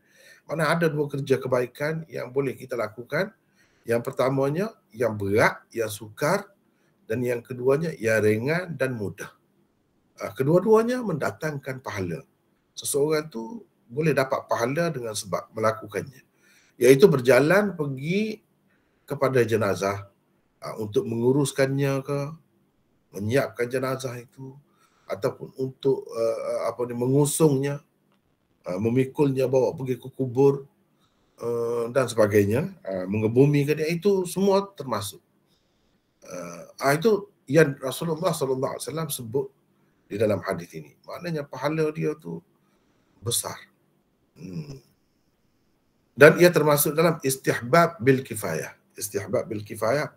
Mana ada dua kerja kebaikan yang boleh kita lakukan. Yang pertamanya, yang berat, yang sukar. Dan yang keduanya, yang ringan dan mudah. Ha, kedua-duanya mendatangkan pahala. Seseorang tu boleh dapat pahala dengan sebab melakukannya. Iaitu berjalan pergi kepada jenazah ha, untuk menguruskannya ke, menyiapkan jenazah itu ataupun untuk uh, apa ni mengusungnya Ah, memikulnya bawa pergi ke kubur ah, dan sebagainya, ah, mengebumikan dia itu semua termasuk. Ah itu yang Rasulullah Sallallahu Alaihi Wasallam sebut di dalam hadis ini. Maknanya pahala dia tu besar. Hmm. Dan ia termasuk dalam istihbab bil kifayah. Istihbab bil kifayah.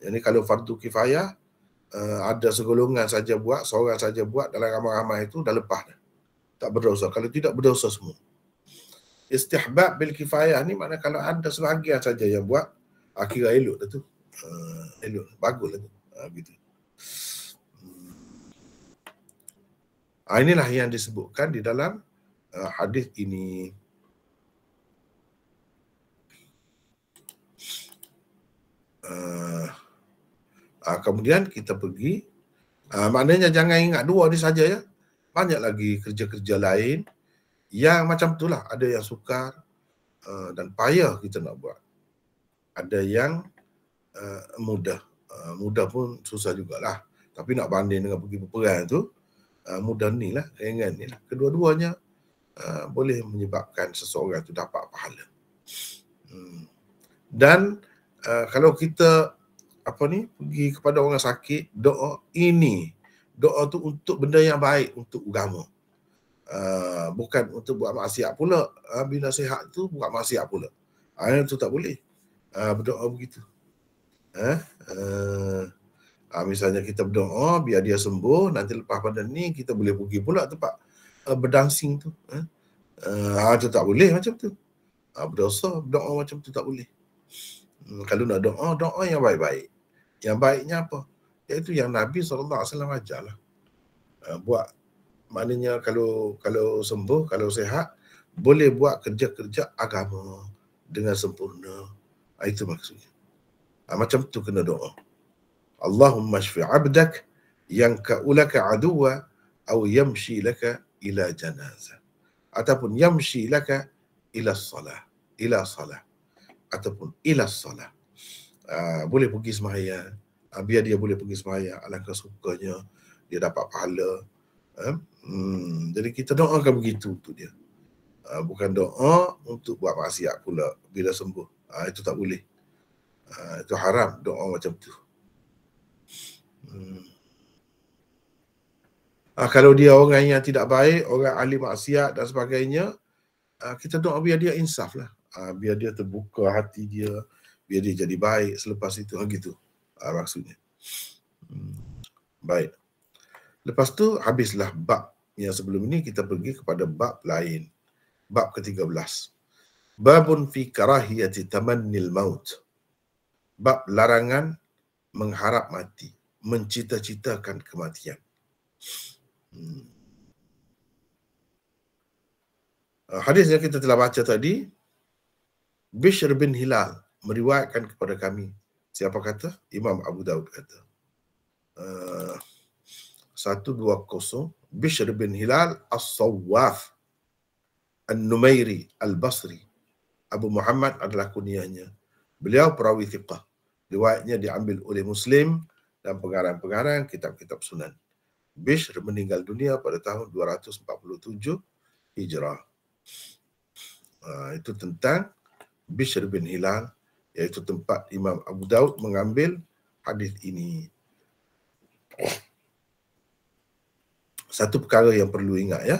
Jadi kalau fardu kifayah, ada segolongan saja buat, seorang saja buat dalam ramai-ramai itu dah lepas dah tak berdosa. Kalau tidak berdosa semua. Istihbab bil kifayah ni mana kalau ada sebahagian saja yang buat akhirnya ah, elok tu. Uh, elok, bagus lah tu. Uh, gitu. Uh, inilah yang disebutkan di dalam uh, hadis ini. Uh, uh, kemudian kita pergi Uh, maknanya jangan ingat dua ni saja ya banyak lagi kerja-kerja lain yang macam itulah ada yang sukar uh, dan payah kita nak buat ada yang uh, mudah uh, mudah pun susah jugalah tapi nak banding dengan pergi peperangan itu uh, mudah ni lah ringan ni lah kedua-duanya uh, boleh menyebabkan seseorang itu dapat pahala hmm. dan uh, kalau kita apa ni pergi kepada orang sakit doa ini doa tu untuk benda yang baik untuk agama. Uh, bukan untuk buat maksiat pula. Uh, ah, bina sihat tu buat maksiat pula. Ah uh, itu tak boleh. Uh, berdoa begitu. Eh? Uh, uh, misalnya kita berdoa biar dia sembuh nanti lepas pada ni kita boleh pergi pula tempat uh, eh, berdansing tu. Eh? Ah, Uh, itu tak boleh macam tu. Uh, berdosa berdoa macam tu tak boleh. Hmm, kalau nak doa, doa yang baik-baik. Yang baiknya apa? iaitu yang Nabi SAW ajar lah. Uh, buat maknanya kalau kalau sembuh, kalau sehat, boleh buat kerja-kerja agama dengan sempurna. Uh, itu maksudnya. Uh, macam tu kena doa. Allahumma syfi abdak yang ka'ulaka aduwa atau yamshi laka ila janazah. Ataupun yamshi laka ila salah. Ila salah. Ataupun ila salah. Uh, boleh pergi semayang ha, biar dia boleh pergi semayang alangkah sukanya dia dapat pahala ha? hmm. jadi kita doakan begitu tu dia ha, bukan doa untuk buat maksiat pula bila sembuh ha, itu tak boleh ha, itu haram doa macam tu hmm. ha, kalau dia orang yang tidak baik orang ahli maksiat dan sebagainya ha, kita doa biar dia insaf lah ha, biar dia terbuka hati dia biar dia jadi baik selepas itu ha, gitu. Ah, maksudnya. Hmm. Baik. Lepas tu habislah bab yang sebelum ini kita pergi kepada bab lain. Bab ke-13. Babun fi karahiyati tamannil maut. Bab larangan mengharap mati, mencita-citakan kematian. Hmm. Ah, hadis yang kita telah baca tadi, Bishr bin Hilal meriwayatkan kepada kami siapa kata? Imam Abu Dawud kata. Uh, satu Uh, kosong. Bishr bin Hilal As-Sawwaf al numairi Al-Basri Abu Muhammad adalah kunianya. Beliau perawi thiqah. Riwayatnya diambil oleh Muslim dan pengarang-pengarang kitab-kitab sunan. Bishr meninggal dunia pada tahun 247 Hijrah. Uh, itu tentang Bishr bin Hilal iaitu tempat Imam Abu Daud mengambil hadis ini. Satu perkara yang perlu ingat ya,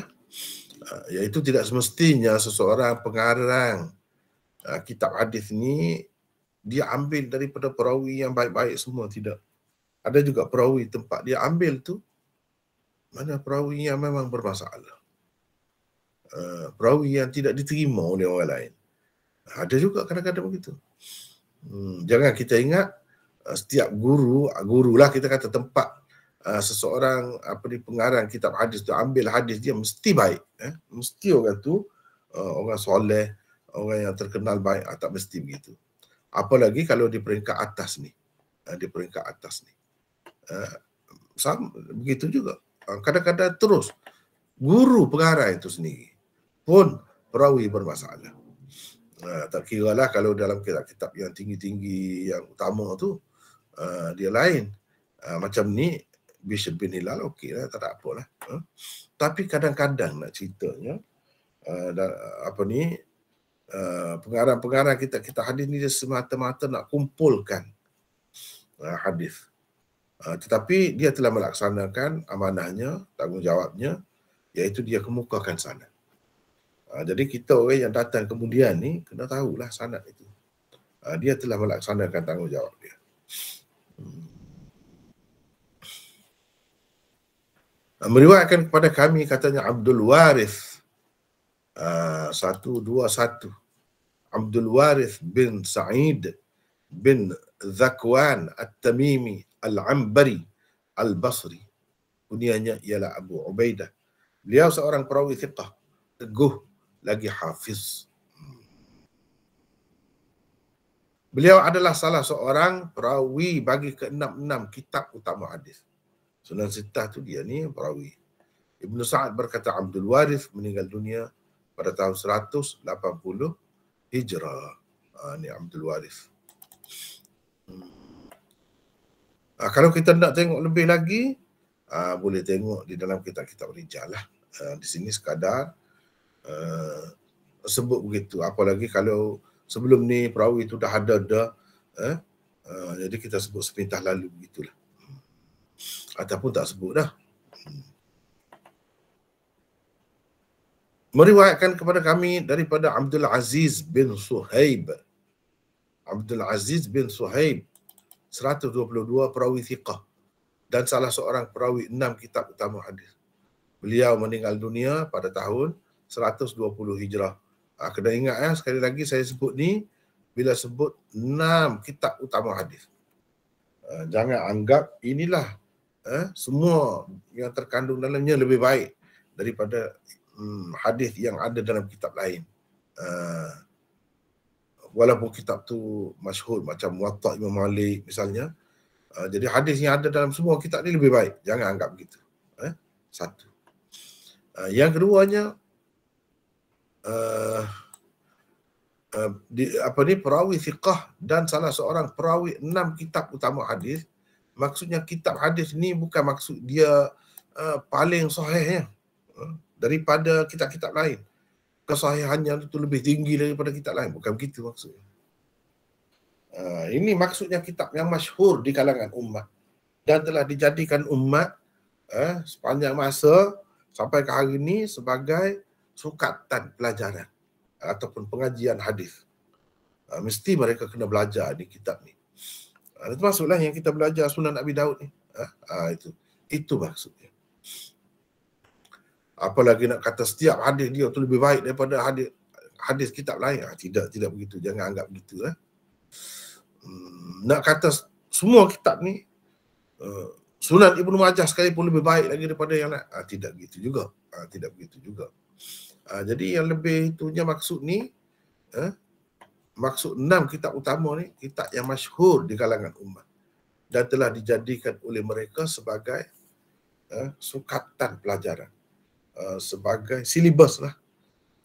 ah, iaitu tidak semestinya seseorang pengarang ah, kitab hadis ini dia ambil daripada perawi yang baik-baik semua tidak. Ada juga perawi tempat dia ambil tu mana perawi yang memang bermasalah. Uh, perawi yang tidak diterima oleh orang lain. Ada juga kadang-kadang begitu. Hmm, jangan kita ingat uh, setiap guru, uh, guru lah kita kata tempat uh, seseorang apa ni pengarang kitab hadis tu ambil hadis dia mesti baik. Eh? Mesti orang tu uh, orang soleh, orang yang terkenal baik atau ah, mesti begitu. Apalagi kalau di peringkat atas ni. Uh, di peringkat atas ni. Uh, sama, begitu juga. Ah, kadang-kadang terus guru pengarang itu sendiri pun perawi bermasalah. Ah, tak kira lah kalau dalam kitab-kitab yang tinggi-tinggi yang utama tu uh, dia lain. Uh, macam ni Bishop bin Hilal okey lah, tak ada apa lah. Uh. Tapi kadang-kadang nak ceritanya uh, apa ni uh, pengarang-pengarang kita kita hadis ni dia semata-mata nak kumpulkan uh, hadis. Uh, tetapi dia telah melaksanakan amanahnya, tanggungjawabnya iaitu dia kemukakan sanad. Ha, jadi kita orang yang datang kemudian ni kena tahulah sanad itu. Ha, dia telah melaksanakan tanggungjawab dia. Hmm. Ah, meriwayatkan kepada kami katanya Abdul Waris satu dua satu Abdul Waris bin Sa'id bin Zakwan At-Tamimi Al-Ambari Al-Basri kunianya ialah Abu Ubaidah beliau seorang perawi thiqah teguh lagi hafiz. Hmm. Beliau adalah salah seorang perawi bagi keenam-enam kitab utama hadis. Sunan Sittah tu dia ni perawi. Ibn Sa'ad berkata Abdul Waris meninggal dunia pada tahun 180 Hijrah. Ha, ni Abdul Warith. Hmm. Ah, ha, kalau kita nak tengok lebih lagi, ha, boleh tengok di dalam kitab-kitab Rijal lah. Ha, di sini sekadar uh, sebut begitu apalagi kalau sebelum ni perawi itu dah ada dah eh? uh, jadi kita sebut sepintas lalu begitulah ataupun tak sebut dah meriwayatkan kepada kami daripada Abdul Aziz bin Suhaib Abdul Aziz bin Suhaib 122 perawi thiqah dan salah seorang perawi enam kitab utama hadis. Beliau meninggal dunia pada tahun 120 hijrah. Ha, kena ingat ya, sekali lagi saya sebut ni bila sebut enam kitab utama hadis. Ha, jangan anggap inilah eh, semua yang terkandung dalamnya lebih baik daripada hmm, hadis yang ada dalam kitab lain. Ha, walaupun kitab tu masyhur macam Muwatta' Imam Malik misalnya. Ha, jadi hadis yang ada dalam semua kitab ni lebih baik. Jangan anggap begitu. Eh, satu. yang keduanya uh, di, apa ni perawi fiqah dan salah seorang perawi enam kitab utama hadis maksudnya kitab hadis ni bukan maksud dia uh, paling sahihnya uh, daripada kitab-kitab lain kesahihannya itu lebih tinggi daripada kitab lain bukan begitu maksudnya uh, ini maksudnya kitab yang masyhur di kalangan umat dan telah dijadikan umat uh, sepanjang masa sampai ke hari ini sebagai sukatan pelajaran ataupun pengajian hadis. Ah, mesti mereka kena belajar di kitab ni. Ah, itu maksudlah yang kita belajar Sunan Nabi Daud ni. Ha, itu itu maksudnya. Apalagi nak kata setiap hadis dia tu lebih baik daripada hadis hadis kitab lain. Ha, tidak, tidak begitu. Jangan anggap begitu. Eh. Hmm, nak kata semua kitab ni, eh, Sunan Ibnu Majah sekalipun lebih baik lagi daripada yang lain. Ha, tidak begitu juga. Ha, tidak begitu juga. Uh, jadi yang lebih itunya maksud ni, eh, maksud enam kitab utama ni, kitab yang masyhur di kalangan umat dan telah dijadikan oleh mereka sebagai eh, sukatan pelajaran. Uh, sebagai silibus lah.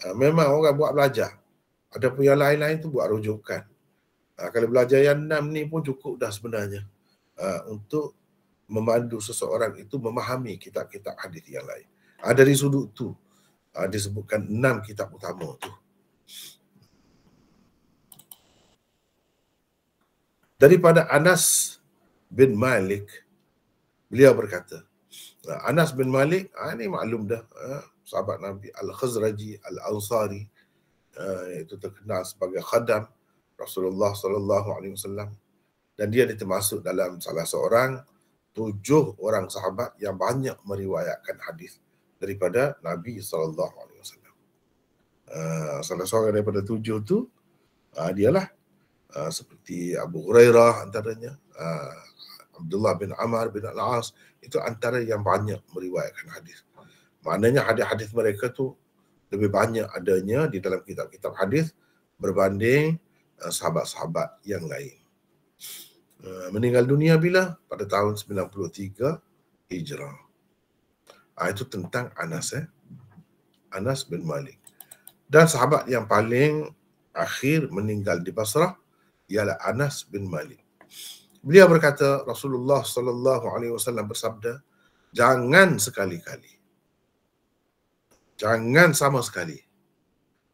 Uh, memang orang buat belajar. Ada pun yang lain-lain tu buat rujukan. Uh, kalau belajar yang enam ni pun cukup dah sebenarnya. Uh, untuk memandu seseorang itu memahami kitab-kitab hadis yang lain. Uh, dari sudut tu uh, ah, disebutkan enam kitab utama tu. Daripada Anas bin Malik, beliau berkata, ah, Anas bin Malik, ini ah, maklum dah, sahabat Nabi Al-Khazraji, Al-Ansari, itu terkenal sebagai khadam Rasulullah Sallallahu Alaihi Wasallam Dan dia termasuk dalam salah seorang tujuh orang sahabat yang banyak meriwayatkan hadis daripada Nabi sallallahu alaihi wasallam. Ah, salah seorang daripada tujuh tu uh, dialah uh, seperti Abu Hurairah antaranya, uh, Abdullah bin Amr bin Al-As itu antara yang banyak meriwayatkan hadis. Maknanya hadis-hadis mereka tu lebih banyak adanya di dalam kitab-kitab hadis berbanding uh, sahabat-sahabat yang lain. Uh, meninggal dunia bila? Pada tahun 93 Hijrah. Ah, itu tentang Anas eh. Anas bin Malik. Dan sahabat yang paling akhir meninggal di Basrah ialah Anas bin Malik. Beliau berkata Rasulullah sallallahu alaihi wasallam bersabda, jangan sekali-kali. Jangan sama sekali.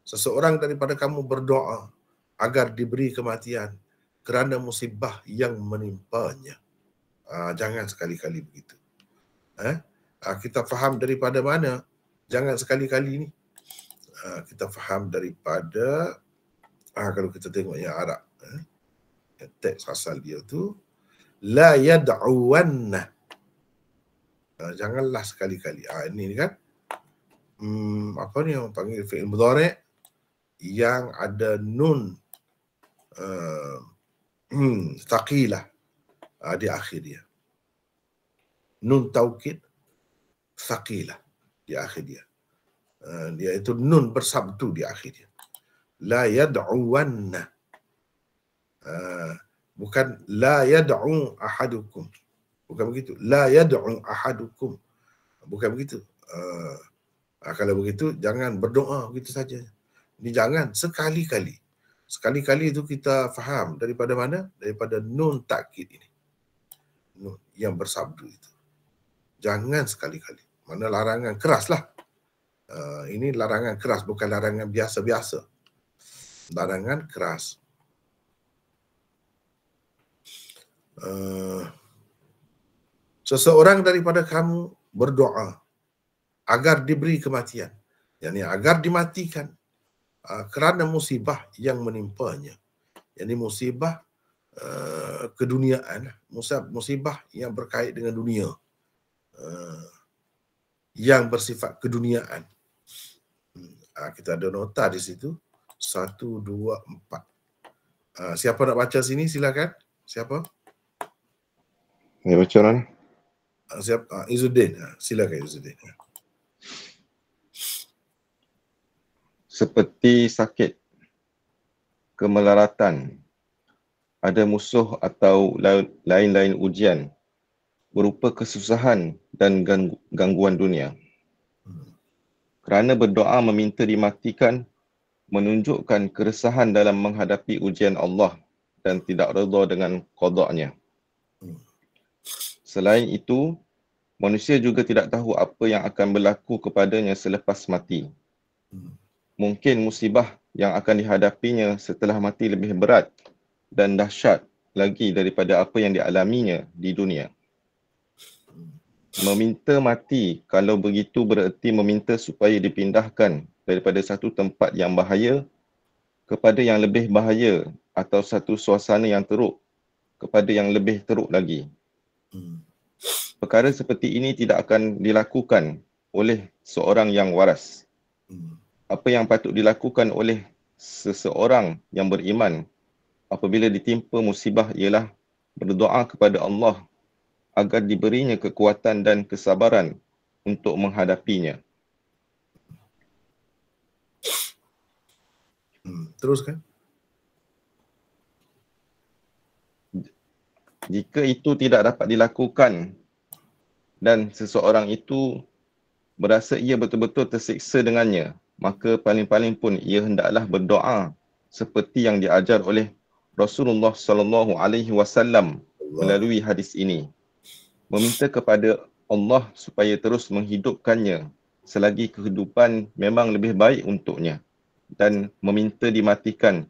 Seseorang daripada kamu berdoa agar diberi kematian kerana musibah yang menimpanya. Uh, jangan sekali-kali begitu. Eh? Ah, kita faham daripada mana? Jangan sekali-kali ni. Ah, kita faham daripada Ah kalau kita tengok yang Arab. Eh, yang teks asal dia tu. La yad'uwanna. Ha, janganlah sekali-kali. Ah ini kan. Hmm, apa ni yang panggil fi'il mudhari' yang ada nun uh, hmm, taqilah uh, di akhir dia. Nun taukid Saqilah di akhir dia. Eh, dia itu nun bersabdu di akhir dia. La yad'uwanna. Uh, bukan la yad'u ahadukum. Bukan begitu. La yad'u ahadukum. Bukan begitu. Uh, kalau begitu, jangan berdoa begitu saja. Ini jangan. Sekali-kali. Sekali-kali itu kita faham daripada mana? Daripada nun takkid ini. Nun yang bersabdu itu. Jangan sekali-kali mana larangan keras lah. Uh, ini larangan keras, bukan larangan biasa-biasa. Larangan keras. Uh, seseorang daripada kamu berdoa agar diberi kematian. Yang agar dimatikan uh, kerana musibah yang menimpanya. Yang ini musibah uh, keduniaan. Lah. Musibah, musibah yang berkait dengan dunia. Uh, yang bersifat keduniaan. Ha, kita ada nota di situ. Satu, dua, empat. Ha, siapa nak baca sini silakan. Siapa? Saya baca orang ha, Siapa? Ha, Izzuddin. Ha, ah, silakan Izzuddin. Ha. Seperti sakit, kemelaratan, ada musuh atau lain-lain ujian berupa kesusahan dan gangguan dunia. Kerana berdoa meminta dimatikan menunjukkan keresahan dalam menghadapi ujian Allah dan tidak redha dengan qada'nya. Selain itu, manusia juga tidak tahu apa yang akan berlaku kepadanya selepas mati. Mungkin musibah yang akan dihadapinya setelah mati lebih berat dan dahsyat lagi daripada apa yang dialaminya di dunia meminta mati kalau begitu bererti meminta supaya dipindahkan daripada satu tempat yang bahaya kepada yang lebih bahaya atau satu suasana yang teruk kepada yang lebih teruk lagi. Hmm. Perkara seperti ini tidak akan dilakukan oleh seorang yang waras. Hmm. Apa yang patut dilakukan oleh seseorang yang beriman apabila ditimpa musibah ialah berdoa kepada Allah agar diberinya kekuatan dan kesabaran untuk menghadapinya. Hmm, teruskan. Jika itu tidak dapat dilakukan dan seseorang itu berasa ia betul-betul tersiksa dengannya, maka paling-paling pun ia hendaklah berdoa seperti yang diajar oleh Rasulullah sallallahu alaihi wasallam melalui hadis ini meminta kepada Allah supaya terus menghidupkannya selagi kehidupan memang lebih baik untuknya dan meminta dimatikan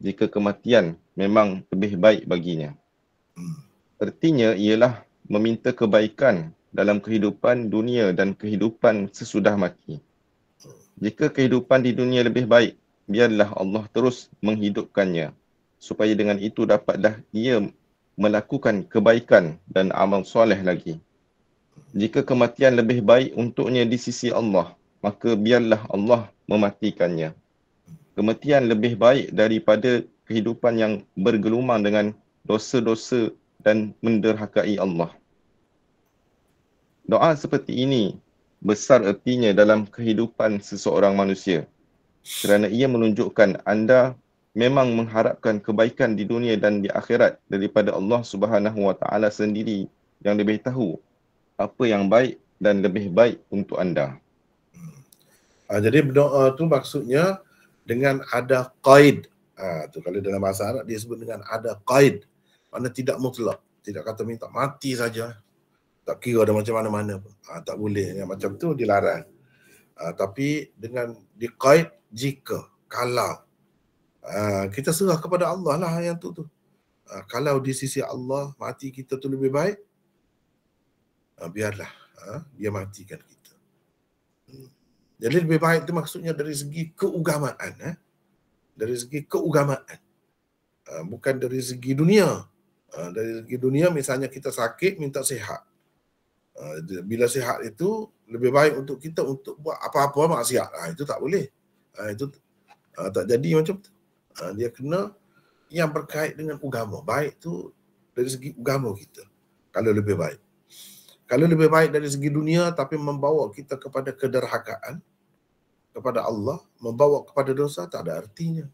jika kematian memang lebih baik baginya. Artinya ialah meminta kebaikan dalam kehidupan dunia dan kehidupan sesudah mati. Jika kehidupan di dunia lebih baik, biarlah Allah terus menghidupkannya supaya dengan itu dapatlah ia melakukan kebaikan dan amal soleh lagi. Jika kematian lebih baik untuknya di sisi Allah, maka biarlah Allah mematikannya. Kematian lebih baik daripada kehidupan yang bergelumang dengan dosa-dosa dan menderhakai Allah. Doa seperti ini besar artinya dalam kehidupan seseorang manusia kerana ia menunjukkan anda memang mengharapkan kebaikan di dunia dan di akhirat daripada Allah Subhanahu Wa Taala sendiri yang lebih tahu apa yang baik dan lebih baik untuk anda. Ha, jadi berdoa tu maksudnya dengan ada qaid. Ha, tu kalau dalam bahasa Arab dia sebut dengan ada qaid. Mana tidak mutlak. Tidak kata minta mati saja. Tak kira ada macam mana-mana pun. Ha, tak boleh. Yang macam tu dilarang. Ha, tapi dengan di qaid jika, kalau. Ah, kita serah kepada Allah lah yang tu tu. Uh, kalau di sisi Allah mati kita tu lebih baik, uh, biarlah uh, dia matikan kita. Hmm. Jadi lebih baik itu maksudnya dari segi keugamaan. Eh? Dari segi keugamaan. Uh, bukan dari segi dunia. Uh, dari segi dunia misalnya kita sakit minta sehat. Uh, bila sehat itu lebih baik untuk kita untuk buat apa-apa maksiat. Ah, itu tak boleh. Ah, itu uh, tak jadi macam tu. Ah, dia kena yang berkait dengan agama. Baik tu dari segi agama kita. Kalau lebih baik. Kalau lebih baik dari segi dunia tapi membawa kita kepada kederhakaan kepada Allah, membawa kepada dosa tak ada artinya.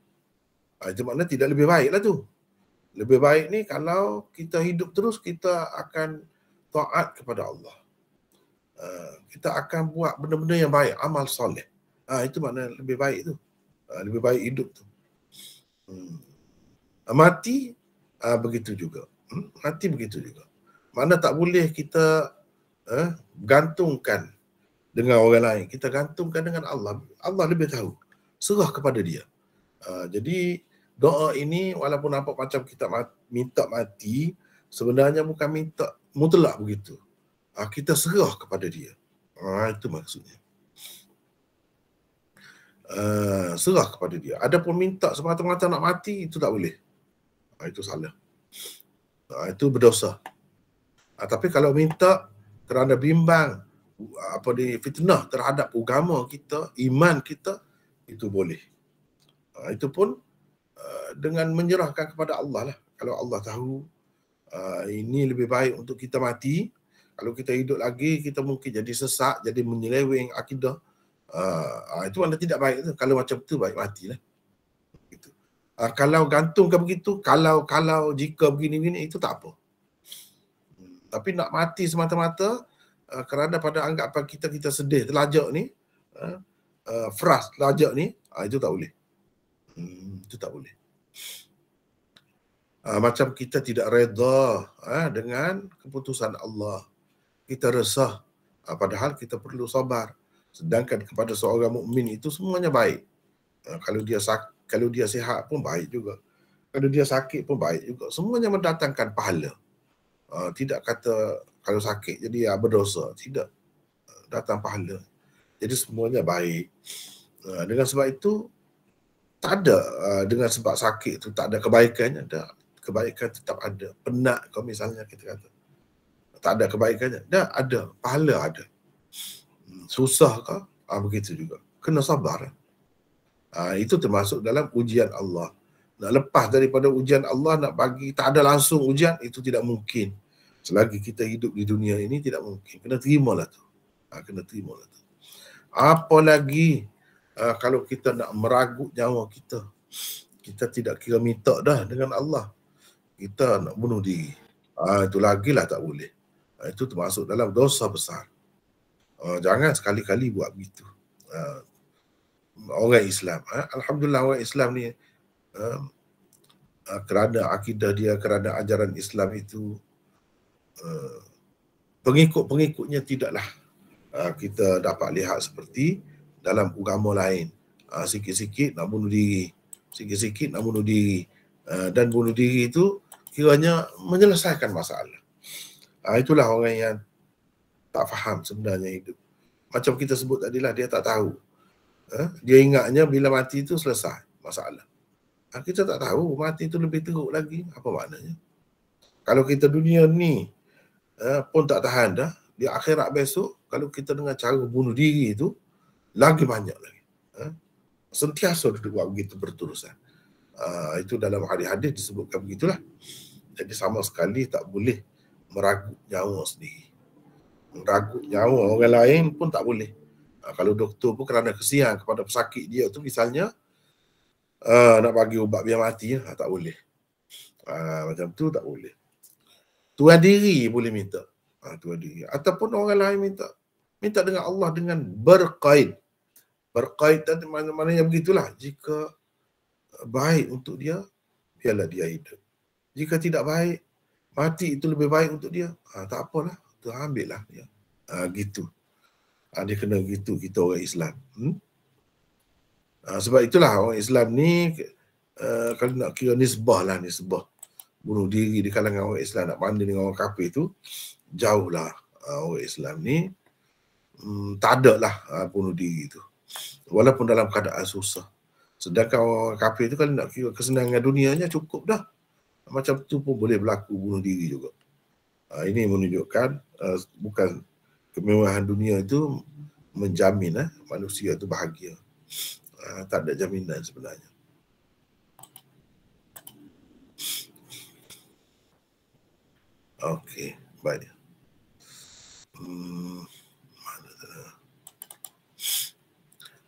Ah, itu makna tidak lebih baik lah tu. Lebih baik ni kalau kita hidup terus kita akan taat kepada Allah. Ah, kita akan buat benda-benda yang baik, amal soleh. Ah itu makna lebih baik tu. lebih baik hidup tu. Hmm. Mati uh, begitu juga. Hmm? Mati begitu juga. Mana tak boleh kita eh, gantungkan dengan orang lain. Kita gantungkan dengan Allah. Allah lebih tahu. Serah kepada dia. Uh, jadi doa ini walaupun apa macam kita mati, minta mati, sebenarnya bukan minta mutlak begitu. Uh, kita serah kepada dia. Uh, itu maksudnya. Eh, serah kepada dia. Ada pun minta semata-mata nak mati, itu tak boleh. Uh, itu salah. Uh, itu berdosa. Uh, tapi kalau minta kerana bimbang, uh, apa ni, fitnah terhadap agama kita, iman kita, itu boleh. Uh, itu pun uh, dengan menyerahkan kepada Allah lah. Kalau Allah tahu uh, ini lebih baik untuk kita mati, kalau kita hidup lagi, kita mungkin jadi sesak, jadi menyeleweng akidah uh, itu anda tidak baik tu. Kalau macam tu baik mati lah. Uh, ah, kalau gantung ke begitu, kalau kalau jika begini begini itu tak apa. Hmm. Tapi nak mati semata-mata uh, kerana pada anggapan kita kita sedih telajak ni, uh, uh, frust telajak ni, uh, itu tak boleh. Hmm, itu tak boleh. Uh, macam kita tidak reda uh, dengan keputusan Allah. Kita resah. Uh, padahal kita perlu sabar sedangkan kepada seorang mukmin itu semuanya baik ha, kalau dia sak kalau dia sihat pun baik juga kalau dia sakit pun baik juga semuanya mendatangkan pahala ha, tidak kata kalau sakit jadi ya berdosa tidak ha, datang pahala jadi semuanya baik dengan sebab itu tak ada dengan sebab sakit itu tak ada kebaikannya ada kebaikan tetap ada penat kalau misalnya kita kata tak ada kebaikannya dah ada pahala ada susah ke? Ah, ha, begitu juga. Kena sabar. Ha, itu termasuk dalam ujian Allah. Nak lepas daripada ujian Allah, nak bagi, tak ada langsung ujian, itu tidak mungkin. Selagi kita hidup di dunia ini, tidak mungkin. Kena terimalah tu. Ha, kena terimalah tu. Apalagi uh, kalau kita nak meragut nyawa kita. Kita tidak kira minta dah dengan Allah. Kita nak bunuh diri. Ha, itu lagilah tak boleh. Ha, itu termasuk dalam dosa besar. Uh, jangan sekali-kali buat begitu. Uh, orang Islam. Uh, Alhamdulillah orang Islam ni uh, uh, kerana akidah dia, kerana ajaran Islam itu uh, pengikut-pengikutnya tidaklah uh, kita dapat lihat seperti dalam agama lain. Uh, sikit-sikit nak bunuh diri. Sikit-sikit nak bunuh diri. Uh, dan bunuh diri itu kiranya menyelesaikan masalah. Uh, itulah orang yang tak faham sebenarnya hidup. Macam kita sebut tadi lah, dia tak tahu. Ha? Dia ingatnya bila mati itu selesai masalah. Ha, kita tak tahu mati itu lebih teruk lagi. Apa maknanya? Kalau kita dunia ni ha, pun tak tahan dah, di akhirat besok, kalau kita dengan cara bunuh diri itu, lagi banyak lagi. Sentiasa duduk buat begitu berterusan. Itu dalam hadis-hadis disebutkan begitulah. Jadi sama sekali tak boleh meragut nyawa sendiri ragu nyawa orang lain pun tak boleh. Ha, kalau doktor pun kerana kesian kepada pesakit dia tu misalnya uh, nak bagi ubat biar mati ha, tak boleh. Ha, macam tu tak boleh. Tuan diri boleh minta. Ha, tuan diri. Ataupun orang lain minta. Minta dengan Allah dengan berkait. Berkait dan mana-mana begitulah. Jika baik untuk dia, biarlah dia hidup. Jika tidak baik, mati itu lebih baik untuk dia. Ha, tak apalah kita ambil lah ya. Ha, gitu. Ha, dia kena gitu kita orang Islam. Hmm? Ha, sebab itulah orang Islam ni uh, kalau nak kira nisbah lah nisbah. Bunuh diri di kalangan orang Islam nak banding dengan orang kafir tu jauh lah uh, orang Islam ni hmm, tak ada lah uh, bunuh diri tu. Walaupun dalam keadaan susah. Sedangkan orang kafir tu kalau nak kira kesenangan dunianya cukup dah. Macam tu pun boleh berlaku bunuh diri juga uh, ini menunjukkan uh, bukan kemewahan dunia itu menjamin eh, manusia itu bahagia uh, tak ada jaminan sebenarnya okey baik hmm,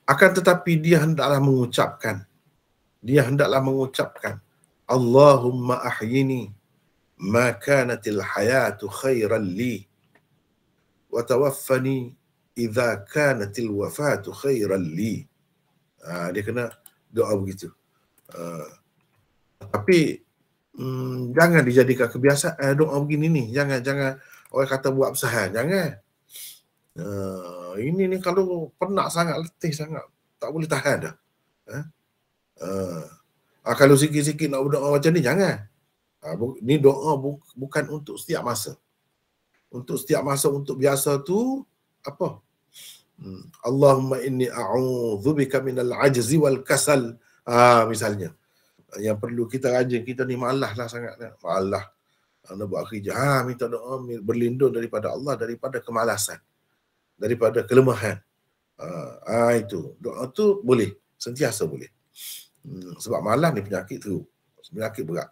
akan tetapi dia hendaklah mengucapkan dia hendaklah mengucapkan Allahumma ahyini ما كانت الحياة خيرا لي وتوفني إذا كانت الوفاة خيرا لي آه dia kena doa begitu ha, tapi hmm, jangan dijadikan kebiasaan eh, doa begini ni jangan jangan orang kata buat pesahan jangan Uh, ini ni kalau penat sangat, letih sangat, tak boleh tahan dah. Eh? Uh, uh, kalau sikit-sikit nak berdoa macam ni, jangan. Ini ha, doa bukan untuk setiap masa. Untuk setiap masa untuk biasa tu apa? Hmm. Allahumma inni a'udzubika minal ajzi wal kasal. Ah misalnya. Yang perlu kita rajin kita ni malah lah sangat kan. Malah ha, nak buat kerja. Ha minta doa berlindung daripada Allah daripada kemalasan. Daripada kelemahan. Ah, itu. Doa tu boleh, sentiasa boleh. Hmm. sebab malah ni penyakit tu. Penyakit berat.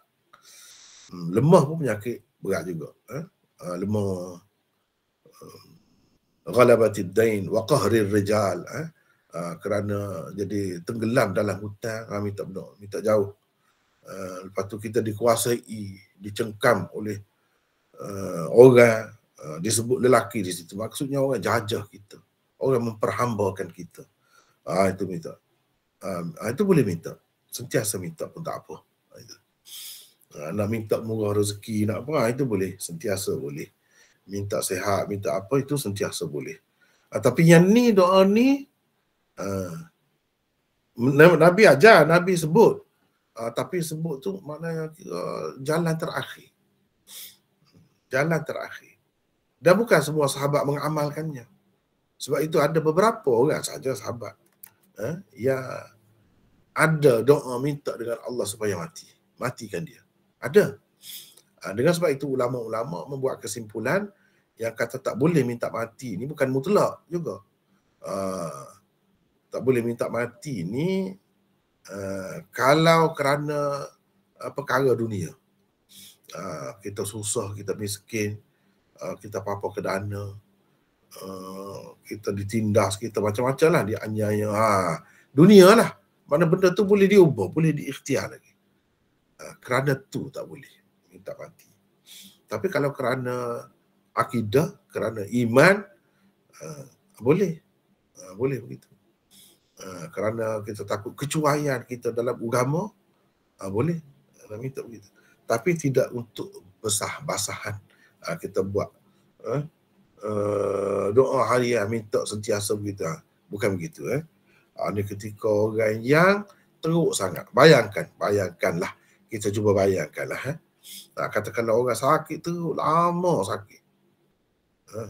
Hmm, lemah pun penyakit berat juga eh? uh, lemah uh, hmm, ghalabati dain wa qahri rijal eh? uh, kerana jadi tenggelam dalam hutan. kami ah, tak benar kami tak jauh uh, lepas tu kita dikuasai dicengkam oleh uh, orang uh, disebut lelaki di situ maksudnya orang jajah kita orang memperhambakan kita uh, itu minta uh, itu boleh minta sentiasa minta pun tak apa nak minta murah rezeki nak apa ha, itu boleh sentiasa boleh minta sehat minta apa itu sentiasa boleh uh, tapi yang ni doa ni uh, nabi ajar nabi sebut uh, tapi sebut tu maknanya uh, jalan terakhir jalan terakhir dan bukan semua sahabat mengamalkannya sebab itu ada beberapa orang saja sahabat eh, yang ada doa minta dengan Allah supaya mati matikan dia ada. Ah, dengan sebab itu ulama-ulama membuat kesimpulan yang kata tak boleh minta mati ini bukan mutlak juga. Uh, tak boleh minta mati ini uh, ah, kalau kerana uh, perkara dunia. Uh, kita susah, kita miskin, uh, kita apa-apa ke dana, uh, kita ditindas, kita macam-macam lah dia dianyai. Ha, dunia lah. Mana benda tu boleh diubah, boleh diikhtiar lagi. Eh, kerana tu tak boleh minta mati. Tapi kalau kerana akidah, kerana iman, uh, boleh. Uh, boleh begitu. Uh, kerana kita takut kecuaian kita dalam agama, uh, boleh. Uh, minta begitu. Tapi tidak untuk besah-basahan uh, kita buat. Uh, uh, doa harian minta sentiasa begitu. Uh, bukan begitu. Eh. Uh, ah, ada ketika orang yang teruk sangat. Bayangkan, bayangkanlah kita cuba bayangkanlah eh. Ha? Ha, katakanlah orang sakit tu lama sakit. Ha.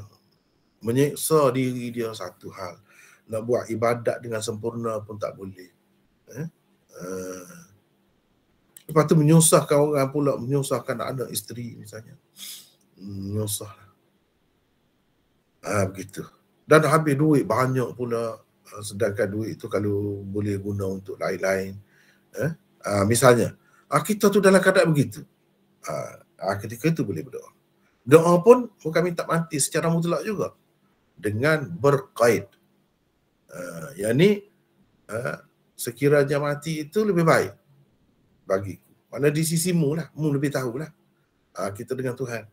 Menyiksa diri dia satu hal. Nak buat ibadat dengan sempurna pun tak boleh. Eh. Ha. Lepas tu menyusahkan orang pula, menyusahkan anak isteri misalnya. Menyusah. Ha, begitu. Dan habis duit banyak pula. Ha, sedangkan duit itu kalau boleh guna untuk lain-lain. eh Ha, misalnya, kita tu dalam keadaan begitu. Ha, ha ketika itu boleh berdoa. Doa pun bukan minta mati secara mutlak juga. Dengan berkait. Ha, yang ni ha, sekiranya mati itu lebih baik bagi mana di sisi mu lah, mu lebih tahulah ha, kita dengan Tuhan.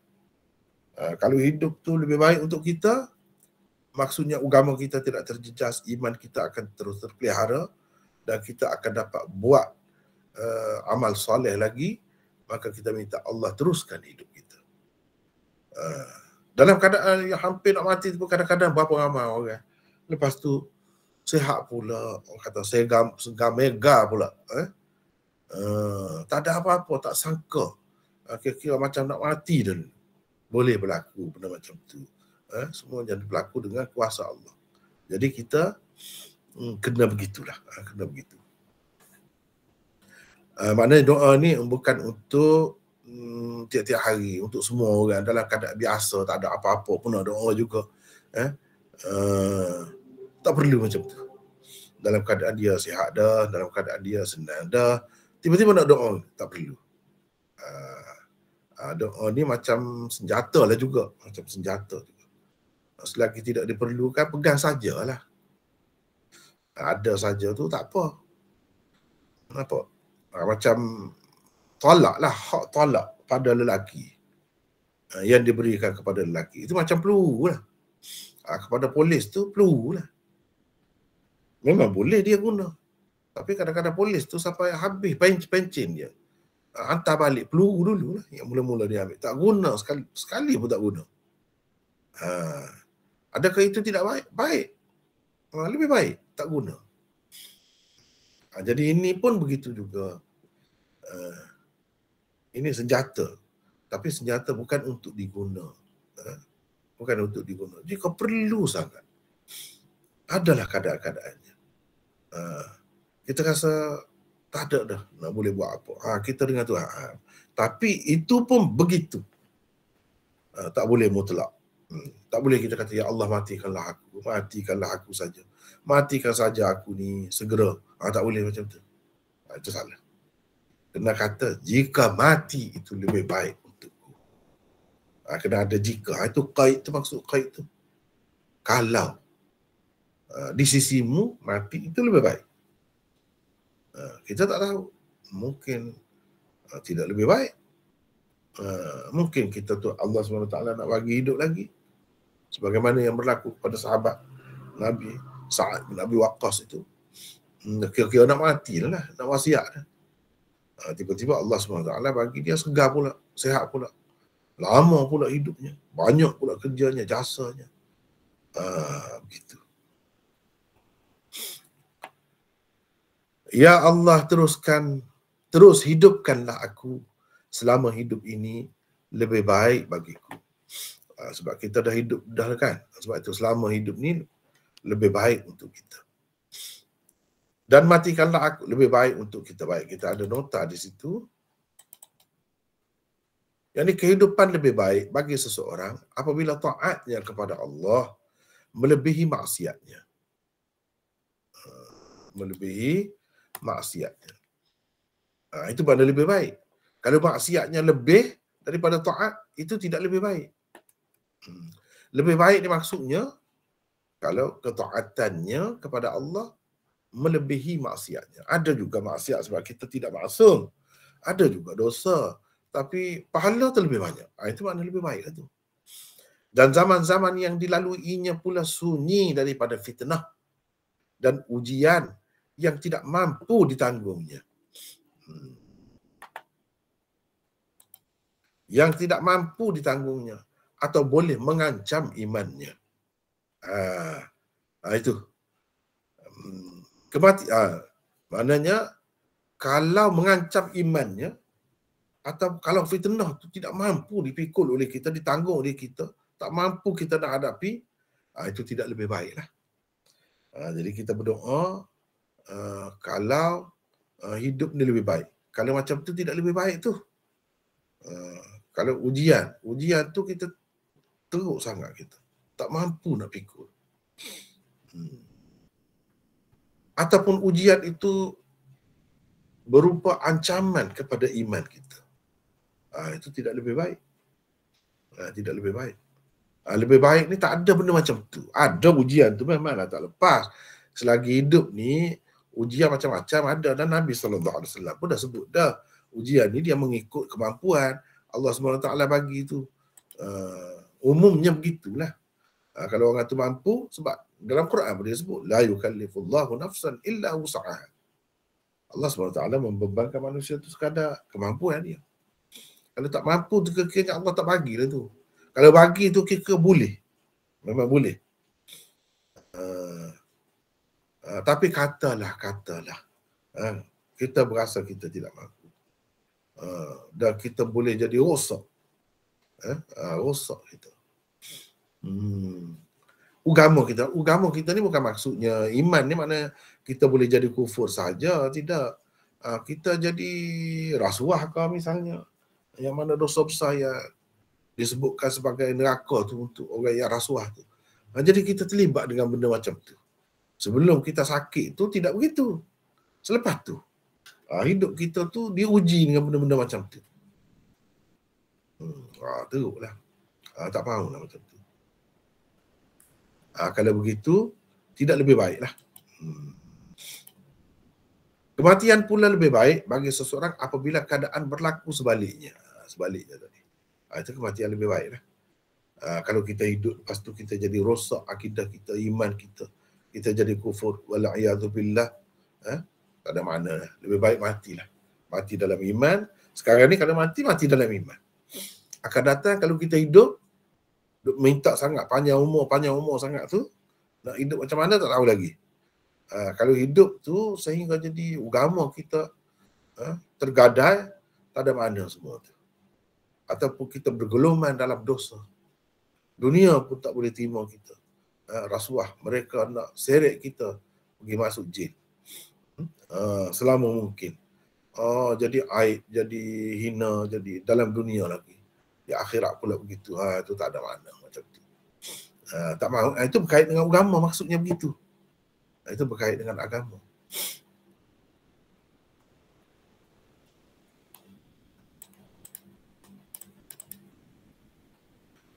Ha, kalau hidup tu lebih baik untuk kita, maksudnya agama kita tidak terjejas, iman kita akan terus terpelihara dan kita akan dapat buat uh, amal soleh lagi maka kita minta Allah teruskan hidup kita uh, dalam keadaan yang hampir nak mati pun kadang-kadang berapa ramai orang lepas tu sehat pula orang kata segam segam mega pula eh? Uh, tak ada apa-apa tak sangka kira-kira macam nak mati dan boleh berlaku benda macam tu eh? semua jadi berlaku dengan kuasa Allah jadi kita hmm, kena begitulah kena begitu Uh, maknanya doa ni bukan untuk um, tiap-tiap hari, untuk semua orang dalam keadaan biasa, tak ada apa-apa pun doa juga. Eh? Uh, tak perlu macam tu. Dalam keadaan dia sihat dah, dalam keadaan dia senang dah, tiba-tiba nak doa, tak perlu. Uh, uh, doa ni macam senjata lah juga. Macam senjata Selagi tidak diperlukan, pegang sajalah. Ada saja tu tak apa. Kenapa? uh, macam tolak lah hak tolak pada lelaki uh, yang diberikan kepada lelaki itu macam peluru lah uh, ah, kepada polis tu peluru lah memang boleh dia guna tapi kadang-kadang polis tu sampai habis pencin-pencin dia uh, hantar balik peluru dulu lah yang mula-mula dia ambil tak guna sekali, sekali pun tak guna uh, adakah itu tidak baik? baik uh, lebih baik tak guna Ha, jadi ini pun begitu juga. Ha, ini senjata. Tapi senjata bukan untuk diguna. Ha, bukan untuk diguna. Jadi kau perlu sangat. Adalah keadaan-keadaannya. Ha, kita rasa tak ada dah nak boleh buat apa. Ha, kita dengan Tuhan. Ha, tapi itu pun begitu. Ha, tak boleh mutlak. Hmm. Tak boleh kita kata, Ya Allah matikanlah aku. Matikanlah aku saja matikan saja aku ni segera. Ha, tak boleh macam tu. Ha, itu salah. Kena kata, jika mati itu lebih baik untukku. Ha, kena ada jika. Ha, itu kait tu maksud kait tu. Kalau ha, di sisimu mati itu lebih baik. Ha, kita tak tahu. Mungkin ha, tidak lebih baik. Uh, mungkin kita tu Allah SWT nak bagi hidup lagi sebagaimana yang berlaku pada sahabat Nabi Sa'ad bin Abi Waqqas itu hmm, kira-kira nak mati lah, nak wasiat lah. tiba-tiba Allah SWT bagi dia segar pula, sehat pula. Lama pula hidupnya, banyak pula kerjanya, jasanya. Ha, begitu. Ya Allah teruskan, terus hidupkanlah aku selama hidup ini lebih baik bagiku. Ah, sebab kita dah hidup dah kan. Sebab itu selama hidup ni lebih baik untuk kita. Dan matikanlah aku lebih baik untuk kita baik. Kita ada nota di situ. Yang ini kehidupan lebih baik bagi seseorang apabila taatnya kepada Allah melebihi maksiatnya. Eh, melebihi maksiatnya. Ha, itu mana lebih baik. Kalau maksiatnya lebih daripada taat, itu tidak lebih baik. Hmm. Lebih baik ni maksudnya kalau ketaatannya kepada Allah melebihi maksiatnya. Ada juga maksiat sebab kita tidak maksum. Ada juga dosa. Tapi pahala lebih banyak. Ah, itu makna lebih baik itu. Dan zaman-zaman yang dilaluinya pula sunyi daripada fitnah dan ujian yang tidak mampu ditanggungnya. Hmm. Yang tidak mampu ditanggungnya atau boleh mengancam imannya. Ah, ah itu. Hmm, kemati ah, maknanya kalau mengancam imannya atau kalau fitnah itu tidak mampu dipikul oleh kita, ditanggung oleh kita, tak mampu kita nak hadapi, ah, itu tidak lebih baiklah. Ah, jadi kita berdoa ah, kalau ah, hidup ni lebih baik. Kalau macam tu tidak lebih baik tu. Ah, kalau ujian, ujian tu kita teruk sangat kita tak mampu nak pikul. Hmm. Ataupun ujian itu berupa ancaman kepada iman kita. Ah ha, itu tidak lebih baik. Ha, tidak lebih baik. Ha, lebih baik ni tak ada benda macam tu. Ada ujian tu memanglah tak lepas. Selagi hidup ni ujian macam-macam ada dan Nabi sallallahu alaihi pun dah sebut dah. Ujian ni dia mengikut kemampuan Allah Subhanahu bagi tu. Uh, umumnya begitulah. Ha, kalau orang tu mampu sebab dalam Quran dia sebut la yukallifullahu nafsan illa wus'aha. Allah SWT membebankan manusia tu sekadar kemampuan dia. Kalau tak mampu tu kira Allah tak bagilah tu. Kalau bagi tu kira boleh. Memang boleh. Uh, uh, tapi katalah, katalah. Uh, kita berasa kita tidak mampu. Uh, dan kita boleh jadi rosak. Uh, uh, rosak kita. Hmm. Ugama kita, ugama kita ni bukan maksudnya iman ni makna kita boleh jadi kufur saja, tidak. Uh, kita jadi rasuah ke misalnya. Yang mana dosa besar yang disebutkan sebagai neraka tu untuk orang yang rasuah tu. Uh, jadi kita terlibat dengan benda macam tu. Sebelum kita sakit tu tidak begitu. Selepas tu. Uh, hidup kita tu diuji dengan benda-benda macam tu. Hmm, uh, teruk lah. Uh, tak faham lah macam tu. Ha, kalau begitu, tidak lebih baiklah. Hmm. Kematian pula lebih baik bagi seseorang apabila keadaan berlaku sebaliknya. Ah, sebaliknya tadi. Ha, itu kematian lebih baiklah. Ha, kalau kita hidup, lepas tu kita jadi rosak akidah kita, iman kita. Kita jadi kufur. Wala'iyadubillah. Ha? Tak ada makna. Lah. Lebih baik matilah. Mati dalam iman. Sekarang ni kalau mati, mati dalam iman. Akan datang kalau kita hidup, duk minta sangat panjang umur panjang umur sangat tu nak hidup macam mana tak tahu lagi ha, kalau hidup tu sehingga jadi agama kita ha, tergadai tak ada makna semua tu ataupun kita bergelombang dalam dosa dunia pun tak boleh terima kita ha, ah, rasuah mereka nak seret kita pergi masuk jin ha, selama mungkin Oh, jadi aib, jadi hina, jadi dalam dunia lagi di akhirat pula begitu ha itu tak ada makna macam tu ha, tak mahu ha, itu berkait dengan agama maksudnya begitu ha, itu berkait dengan agama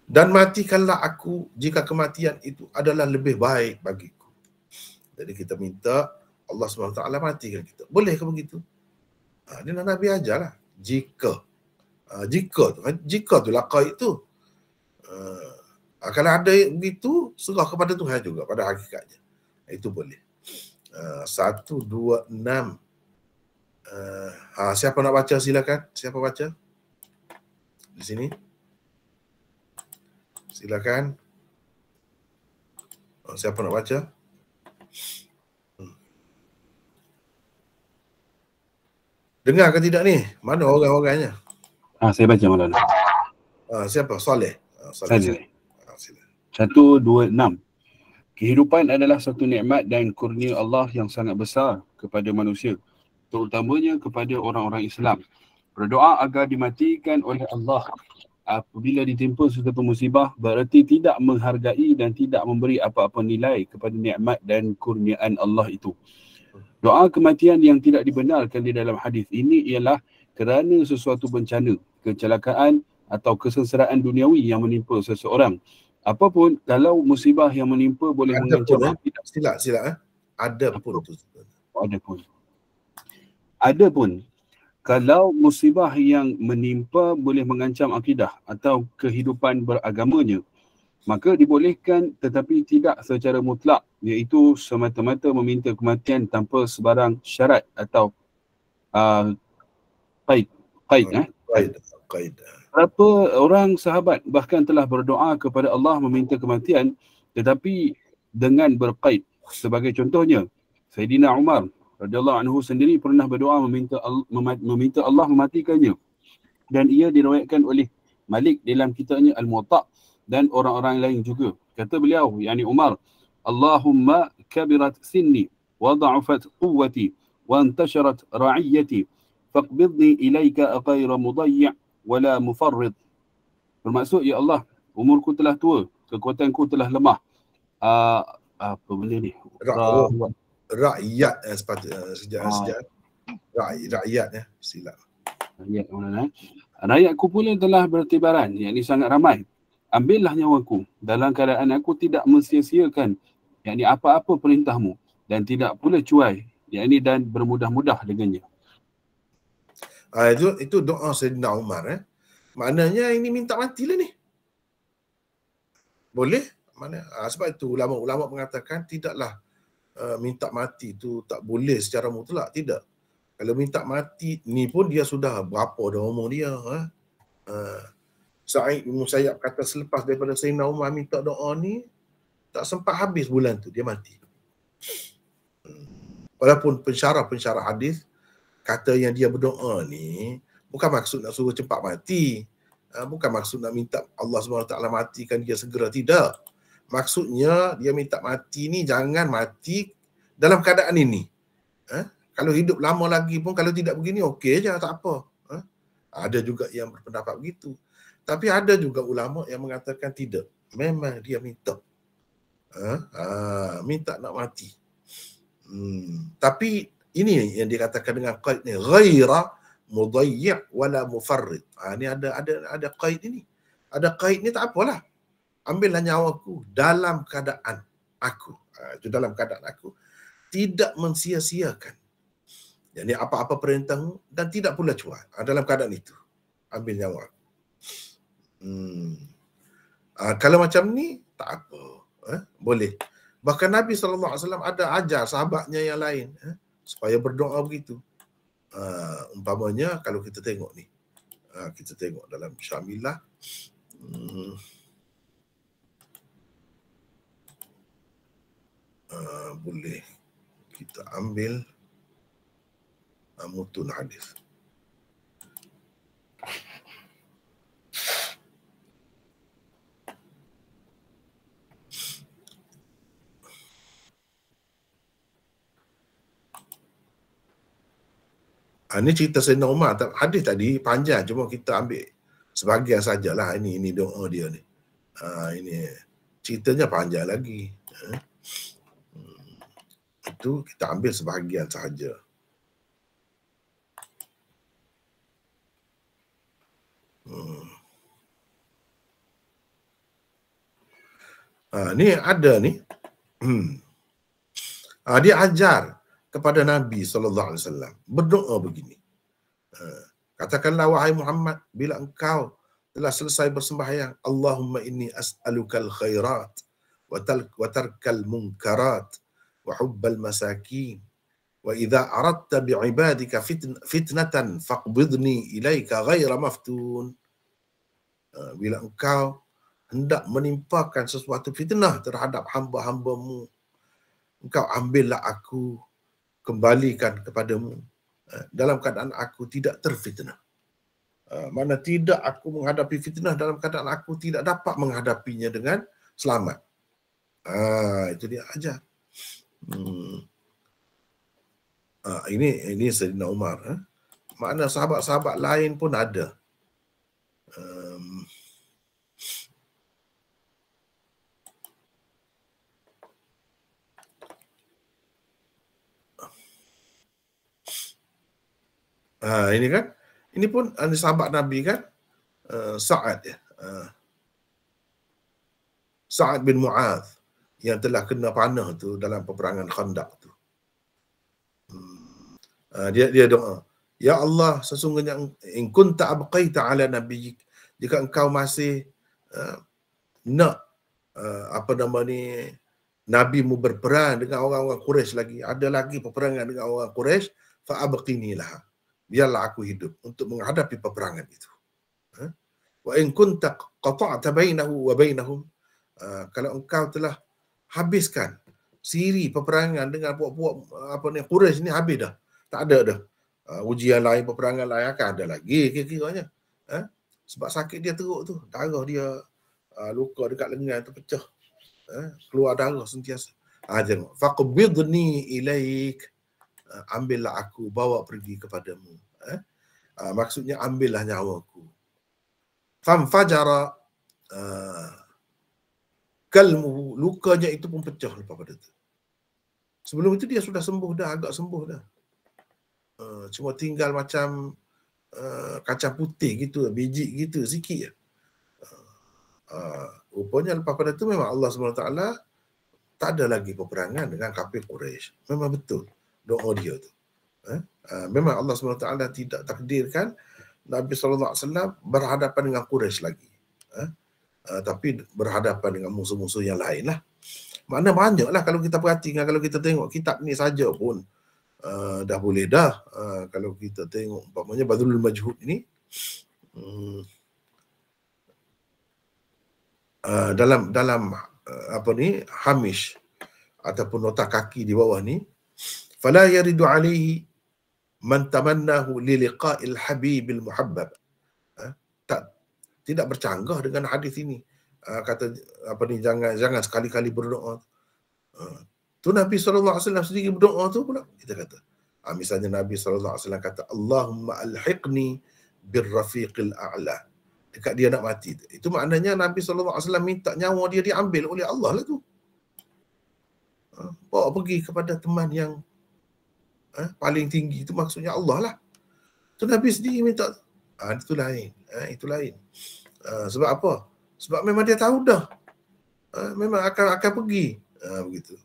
Dan matikanlah aku jika kematian itu adalah lebih baik bagiku. Jadi kita minta Allah SWT matikan kita. Boleh ke begitu? Ha, ini Nabi ajarlah. Jika Ah, jika tu kan jika tu laqaid tu uh, ah, kalau ada begitu serah kepada Tuhan juga pada hakikatnya itu boleh uh, satu dua enam uh, ha, siapa nak baca silakan siapa baca di sini silakan uh, siapa nak baca hmm. Dengar ke tidak ni? Mana orang-orangnya? Ah, saya baca malam Ah, siapa? Soleh. Ah, Soleh. Ah, satu, dua, enam. Kehidupan adalah satu nikmat dan kurnia Allah yang sangat besar kepada manusia. Terutamanya kepada orang-orang Islam. Berdoa agar dimatikan oleh Allah apabila ditimpa sesuatu musibah berarti tidak menghargai dan tidak memberi apa-apa nilai kepada nikmat dan kurniaan Allah itu. Doa kematian yang tidak dibenarkan di dalam hadis ini ialah kerana sesuatu bencana, kecelakaan atau kesengsaraan duniawi yang menimpa seseorang. Apapun, kalau musibah yang menimpa boleh ada mengancam pun, kita. Silap, silap. Eh? Ada pun. Ada pun. Ada pun. Kalau musibah yang menimpa boleh mengancam akidah atau kehidupan beragamanya, maka dibolehkan tetapi tidak secara mutlak iaitu semata-mata meminta kematian tanpa sebarang syarat atau uh, Qaid. Qaid. Eh? Qaid. Qaid. Berapa orang sahabat bahkan telah berdoa kepada Allah meminta kematian tetapi dengan berqaid. Sebagai contohnya, Sayyidina Umar radhiyallahu anhu sendiri pernah berdoa meminta Allah meminta Allah mematikannya. Dan ia diriwayatkan oleh Malik dalam kitabnya Al-Muwatta dan orang-orang lain juga. Kata beliau, yakni Umar, Allahumma kabirat sinni wa da'ufat quwwati wa antasharat ra'iyyati faqbidni ilaika ghayra mudayyi' wala mufarrid bermaksud ya Allah umurku telah tua kekuatanku telah lemah uh, apa benda ni oh, rakyat eh, sepat, eh, sejak ah. sejak eh. rakyat ya eh, silap rakyat mana rakyatku pula telah bertibaran yang yakni sangat ramai ambillah nyawaku dalam keadaan aku tidak mensia yang yakni apa-apa perintahmu dan tidak pula cuai yang yakni dan bermudah-mudah dengannya Uh, itu, itu doa Sayyidina Umar. Eh. Maknanya ini minta mati matilah ni. Boleh? Mana? Uh, ah, sebab itu ulama-ulama mengatakan tidaklah uh, minta mati itu tak boleh secara mutlak. Tidak. Kalau minta mati ni pun dia sudah berapa dah umur dia. Eh? Uh, Sa'id bin Musayyab kata selepas daripada Sayyidina Umar minta doa ni, tak sempat habis bulan tu dia mati. Hmm. Walaupun pensyarah-pensyarah hadis, kata yang dia berdoa ni bukan maksud nak suruh cepat mati ah, bukan maksud nak minta Allah SWT matikan dia segera tidak maksudnya dia minta mati ni jangan mati dalam keadaan ini ah, kalau hidup lama lagi pun kalau tidak begini okey je tak apa ah, ada juga yang berpendapat begitu tapi ada juga ulama yang mengatakan tidak memang dia minta minta nak mati Hmm. Tapi ini yang dikatakan dengan qaid ni ghaira mudayyi' wala mufarrid ha, ini ada ada ada qaid ini ada qaid ni tak apalah ambillah nyawaku dalam keadaan aku ha, itu dalam keadaan aku tidak mensia-siakan jadi apa-apa perintahmu dan tidak pula cuat ha, dalam keadaan itu ambil nyawa hmm. Ha, kalau macam ni tak apa ha, boleh Bahkan Nabi SAW ada ajar sahabatnya yang lain. Ha? supaya berdoa begitu. Uh, umpamanya kalau kita tengok ni, uh, kita tengok dalam Syamilah. uh, boleh kita ambil uh, mutun hadis. ini ah, cerita Sayyidina Umar tak, hadis tadi panjang cuma kita ambil sebahagian sajalah ini ini doa dia ni ha, ini ceritanya panjang lagi ha? hmm. itu kita ambil sebahagian sahaja hmm. ha, ni ada ni hmm. ha, dia ajar kepada Nabi sallallahu alaihi wasallam berdoa begini. Eh, katakanlah wahai Muhammad bila engkau telah selesai bersembahyang Allahumma inni as'alukal khairat wa tarkal munkarat wa hubbal masakin wa idza aradta bi ibadika fitnatan faqbidni ilaika ghaira maftun eh, bila engkau hendak menimpakan sesuatu fitnah terhadap hamba-hambamu engkau ambillah aku kembalikan kepadamu eh, dalam keadaan aku tidak terfitnah. Eh, mana tidak aku menghadapi fitnah dalam keadaan aku tidak dapat menghadapinya dengan selamat. Ah, itu dia aja. Hmm. Ah, ini ini Sayyidina Umar. Eh? Mana sahabat-sahabat lain pun ada. Ha, ini kan. Ini pun ada ah, sahabat Nabi kan. Uh, Sa'ad ya. Uh, Sa'ad bin Mu'ad yang telah kena panah tu dalam peperangan Khandaq tu. Hmm. Uh, dia dia doa. Ya Allah, sesungguhnya in kunta abqaita ala nabi. jika engkau masih uh, nak uh, apa nama ni Nabi mu berperang dengan orang-orang Quraisy lagi, ada lagi peperangan dengan orang Quraisy, fa abqinilah biarlah aku hidup untuk menghadapi peperangan itu. Ha? Wa in kunta qata'ta bainahu wa bainahum ha, kalau engkau telah habiskan siri peperangan dengan puak-puak apa ni Quraisy ni habis dah. Tak ada dah. Uh, ujian lain peperangan lain akan ada lagi kira-kiranya. Eh? Sebab sakit dia teruk tu. Darah dia uh, luka dekat lengan terpecah. Eh? Keluar darah sentiasa. Ha, ah, jangan. Faqbidni ilaik. Eh, ambillah aku bawa pergi kepadamu eh uh, maksudnya ambillah nyawaku fam fajara uh, eh, kalmu lukanya itu pun pecah lepas pada tu, sebelum itu dia sudah sembuh dah agak sembuh dah uh, cuma tinggal macam uh, kacang putih gitu biji gitu sikit ya. uh, uh, rupanya lepas pada tu memang Allah Subhanahu Taala tak ada lagi peperangan dengan kafir Quraisy. Memang betul doa dia tu. Eh? Ah, memang Allah SWT tidak takdirkan Nabi SAW berhadapan dengan Quraisy lagi. Eh? Uh, tapi berhadapan dengan musuh-musuh yang lain lah. Mana lah kalau kita perhatikan, kalau kita tengok kitab ni saja pun uh, dah boleh dah. Uh, kalau kita tengok umpamanya Badrul Majhud ni, um, uh, dalam dalam uh, apa ni, Hamish ataupun nota kaki di bawah ni, فلا يرد عليه من تمناه للقاء الحبيب المحبب tidak bercanggah dengan hadis ini kata apa ni jangan jangan sekali-kali berdoa tu Nabi SAW sendiri berdoa tu pula kita kata ah, misalnya Nabi SAW kata Allahumma alhiqni Rafiqil a'la dekat dia nak mati itu maknanya Nabi SAW minta nyawa dia diambil oleh Allah lah tu ah, bawa pergi kepada teman yang eh, paling tinggi itu maksudnya Allah lah. Tu Nabi sendiri minta ah itu lain, eh, itu lain. Eh, sebab apa? Sebab memang dia tahu dah. Eh, memang akan akan pergi. Eh, begitu.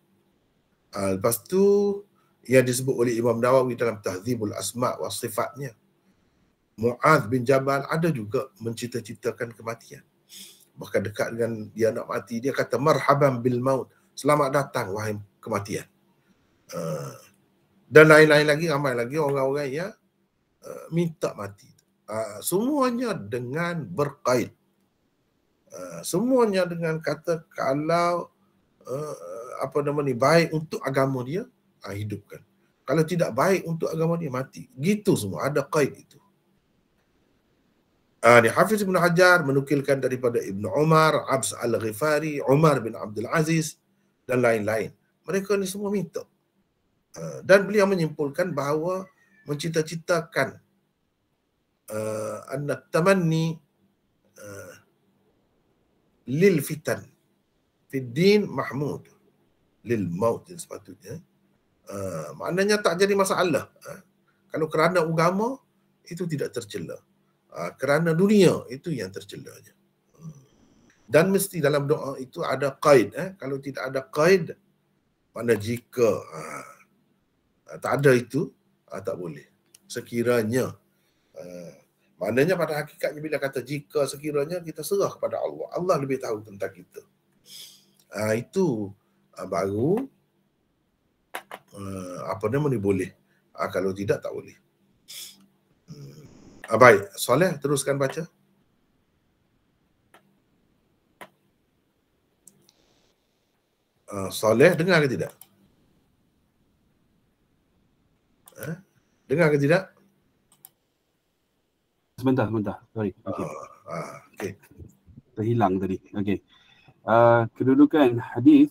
Eh, lepas tu yang disebut oleh Imam Nawawi dalam Tahzibul Asma wa Sifatnya. Muaz bin Jabal ada juga mencita-citakan kematian. Bahkan dekat dengan dia nak mati, dia kata marhaban bil maut. Selamat datang wahai kematian. Eh, dan lain-lain lagi ramai lagi orang-orang yang uh, minta mati uh, semuanya dengan berkait uh, semuanya dengan kata kalau uh, apa nama ni baik untuk agama dia uh, hidupkan kalau tidak baik untuk agama dia mati gitu semua ada kait itu uh, ni Hafiz Ibn Hajar menukilkan daripada Ibn Umar, Abs Al-Ghifari, Umar bin Abdul Aziz dan lain-lain. Mereka ni semua minta. Uh, dan beliau menyimpulkan bahawa mencita-citakan uh, anak tamanni uh, lil fitan fid din mahmud lil maut dan sepatutnya uh, maknanya tak jadi masalah uh, kalau kerana agama itu tidak tercela uh, kerana dunia itu yang tercela tercelanya hmm. dan mesti dalam doa itu ada qaid eh kalau tidak ada qaid mana jika uh, Eh, tak ada itu uh, tak boleh sekiranya uh, maknanya pada hakikatnya bila kata jika sekiranya kita serah kepada Allah Allah lebih tahu tentang kita uh, itu uh, baru uh, apa nama ni boleh uh, kalau tidak tak boleh uh, baik soleh teruskan baca Uh, soleh dengar ke tidak? Ha? Eh? Dengar ke tidak? Sebentar, sebentar. Sorry. Ah, okay. Oh, okay. Terhilang tadi. Okay. Uh, kedudukan hadis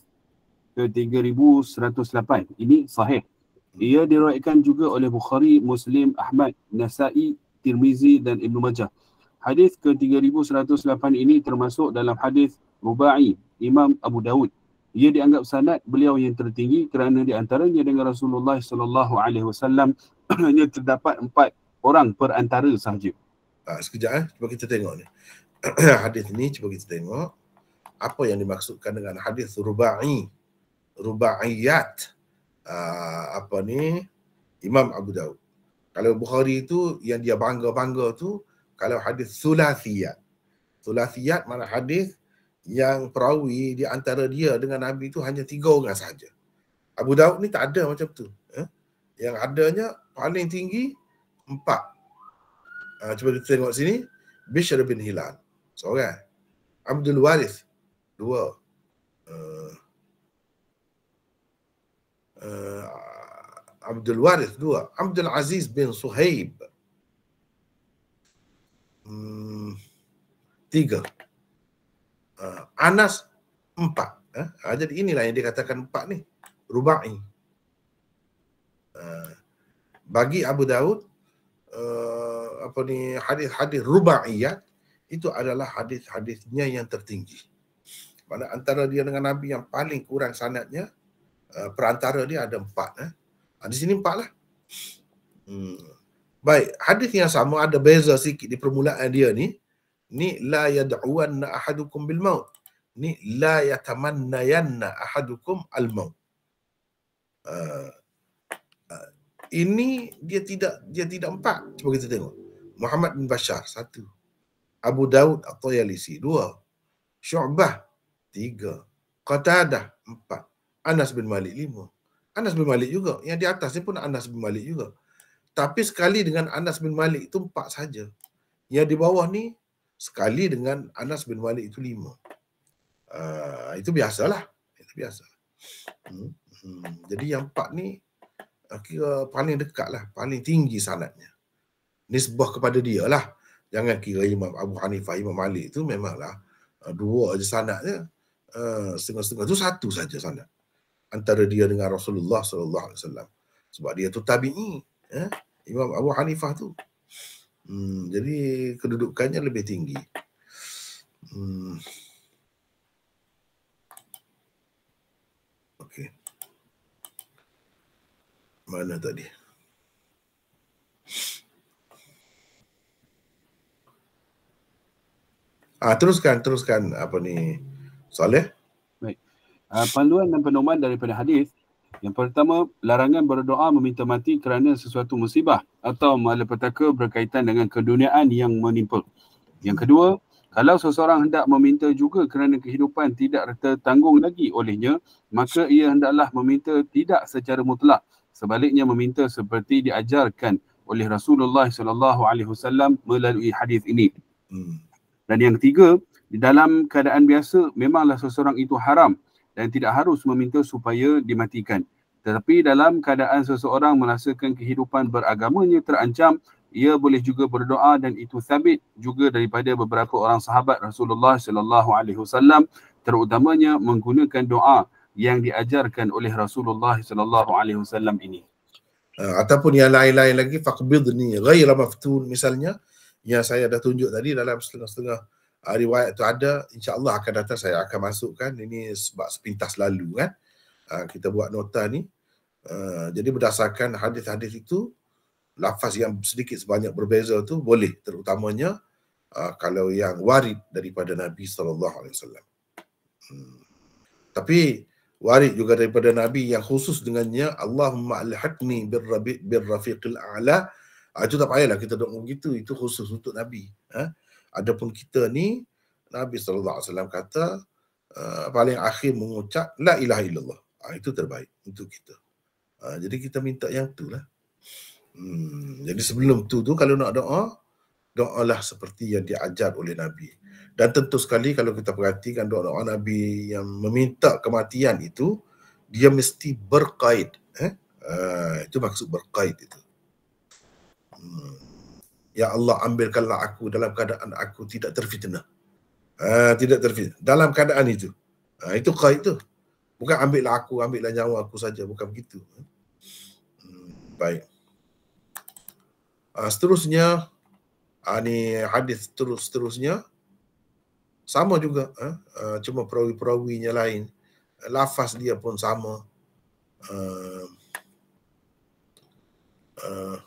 ke 3108. Ini sahih. Hmm. Ia diraikan juga oleh Bukhari, Muslim, Ahmad, Nasai, Tirmizi dan Ibn Majah. Hadis ke 3108 ini termasuk dalam hadis Ruba'i, Imam Abu Dawud ia dianggap sanad beliau yang tertinggi kerana di antaranya dengan Rasulullah sallallahu alaihi wasallam hanya terdapat empat orang per antara sahaja. Ah, sekejap eh, cuba kita tengok ni. hadis ni cuba kita tengok apa yang dimaksudkan dengan hadis rubai rubaiyat ah, apa ni Imam Abu Dawud. Kalau Bukhari itu yang dia bangga-bangga tu kalau hadis sulasiyat. Sulasiyat mana hadis yang perawi di antara dia dengan Nabi itu hanya tiga orang saja. Abu Daud ni tak ada macam tu. Eh? Yang adanya paling tinggi empat. Uh, cuba kita tengok sini. Bishr bin Hilal. Seorang. Abdul Waris Dua. Uh, uh, Abdul Waris dua. Abdul Aziz bin Suhaib. Hmm, tiga. Tiga uh, Anas empat. Uh, jadi inilah yang dikatakan empat ni. Ruba'i. Uh, bagi Abu Daud, uh, apa ni hadis-hadis Ruba'iyat itu adalah hadis-hadisnya yang tertinggi. Mana antara dia dengan Nabi yang paling kurang sanatnya, uh, perantara dia ada empat. Eh. Ah, di sini empat lah. Hmm. Baik, hadis yang sama ada beza sikit di permulaan dia ni ni la yad'uanna ahadukum bil maut ni la yatamannayanna ahadukum al maut uh, uh, ini dia tidak dia tidak empat cuba kita tengok Muhammad bin Bashar satu Abu Daud At-Tayalisi dua Syu'bah tiga Qatadah empat Anas bin Malik lima Anas bin Malik juga yang di atas ni pun Anas bin Malik juga tapi sekali dengan Anas bin Malik itu empat saja yang di bawah ni sekali dengan Anas bin Malik itu lima. Uh, itu biasalah. Itu biasa. Hmm. Hmm. Jadi yang empat ni ah, kira paling dekat lah. Paling tinggi sanatnya. Nisbah kepada dia lah. Jangan kira Imam Abu Hanifah, Imam Malik itu memanglah uh, dua je sanatnya. Uh, setengah-setengah itu satu saja sanat. Antara dia dengan Rasulullah SAW. Sebab dia tu tabi'i. Eh? Imam Abu Hanifah tu Hmm, jadi kedudukannya lebih tinggi. Hmm. Okey. Mana tadi? Ah teruskan teruskan apa ni? Soalnya? Baik. Uh, panduan dan pendoman daripada hadis yang pertama, larangan berdoa meminta mati kerana sesuatu musibah atau malapetaka berkaitan dengan keduniaan yang menimpa. Yang kedua, kalau seseorang hendak meminta juga kerana kehidupan tidak tertanggung lagi olehnya, maka ia hendaklah meminta tidak secara mutlak. Sebaliknya meminta seperti diajarkan oleh Rasulullah sallallahu alaihi wasallam melalui hadis ini. Hmm. Dan yang ketiga, di dalam keadaan biasa memanglah seseorang itu haram dan tidak harus meminta supaya dimatikan. Tetapi dalam keadaan seseorang merasakan kehidupan beragamanya terancam, ia boleh juga berdoa dan itu sabit juga daripada beberapa orang sahabat Rasulullah sallallahu alaihi wasallam terutamanya menggunakan doa yang diajarkan oleh Rasulullah sallallahu alaihi wasallam ini. Uh, ataupun yang lain-lain lagi faqbidni ghaira maftun misalnya yang saya dah tunjuk tadi dalam setengah-setengah uh, riwayat tu ada insyaallah akan datang saya akan masukkan ini sebab sepintas lalu kan uh, kita buat nota ni uh, jadi berdasarkan hadis-hadis itu lafaz yang sedikit sebanyak berbeza tu boleh terutamanya uh, kalau yang warid daripada Nabi sallallahu alaihi wasallam hmm. tapi warid juga daripada Nabi yang khusus dengannya Allahumma bil-rabi alhaqni birrafiqil a'la. Ah, itu tak payahlah kita doa begitu. Itu khusus untuk Nabi. Ha? Adapun kita ni Nabi saw kata uh, paling akhir mengucap la ilaha illallah. Uh, itu terbaik untuk kita. Uh, jadi kita minta yang itulah. Hmm, jadi sebelum tu tu kalau nak doa doalah seperti yang diajar oleh Nabi. Dan tentu sekali kalau kita perhatikan doa-doa Nabi yang meminta kematian itu dia mesti berkait eh uh, itu maksud berkait itu. Hmm. Ya Allah ambilkanlah aku dalam keadaan aku tidak terfitnah. Ha, tidak terfitnah. Dalam keadaan itu. Ha, itu kah itu. Bukan ambillah aku, ambillah nyawa aku saja. Bukan begitu. Hmm, baik. Ha, seterusnya. Ha, ini hadis terus terusnya Sama juga. Ha? Ha, cuma perawi-perawinya lain. Lafaz dia pun sama. Uh, uh,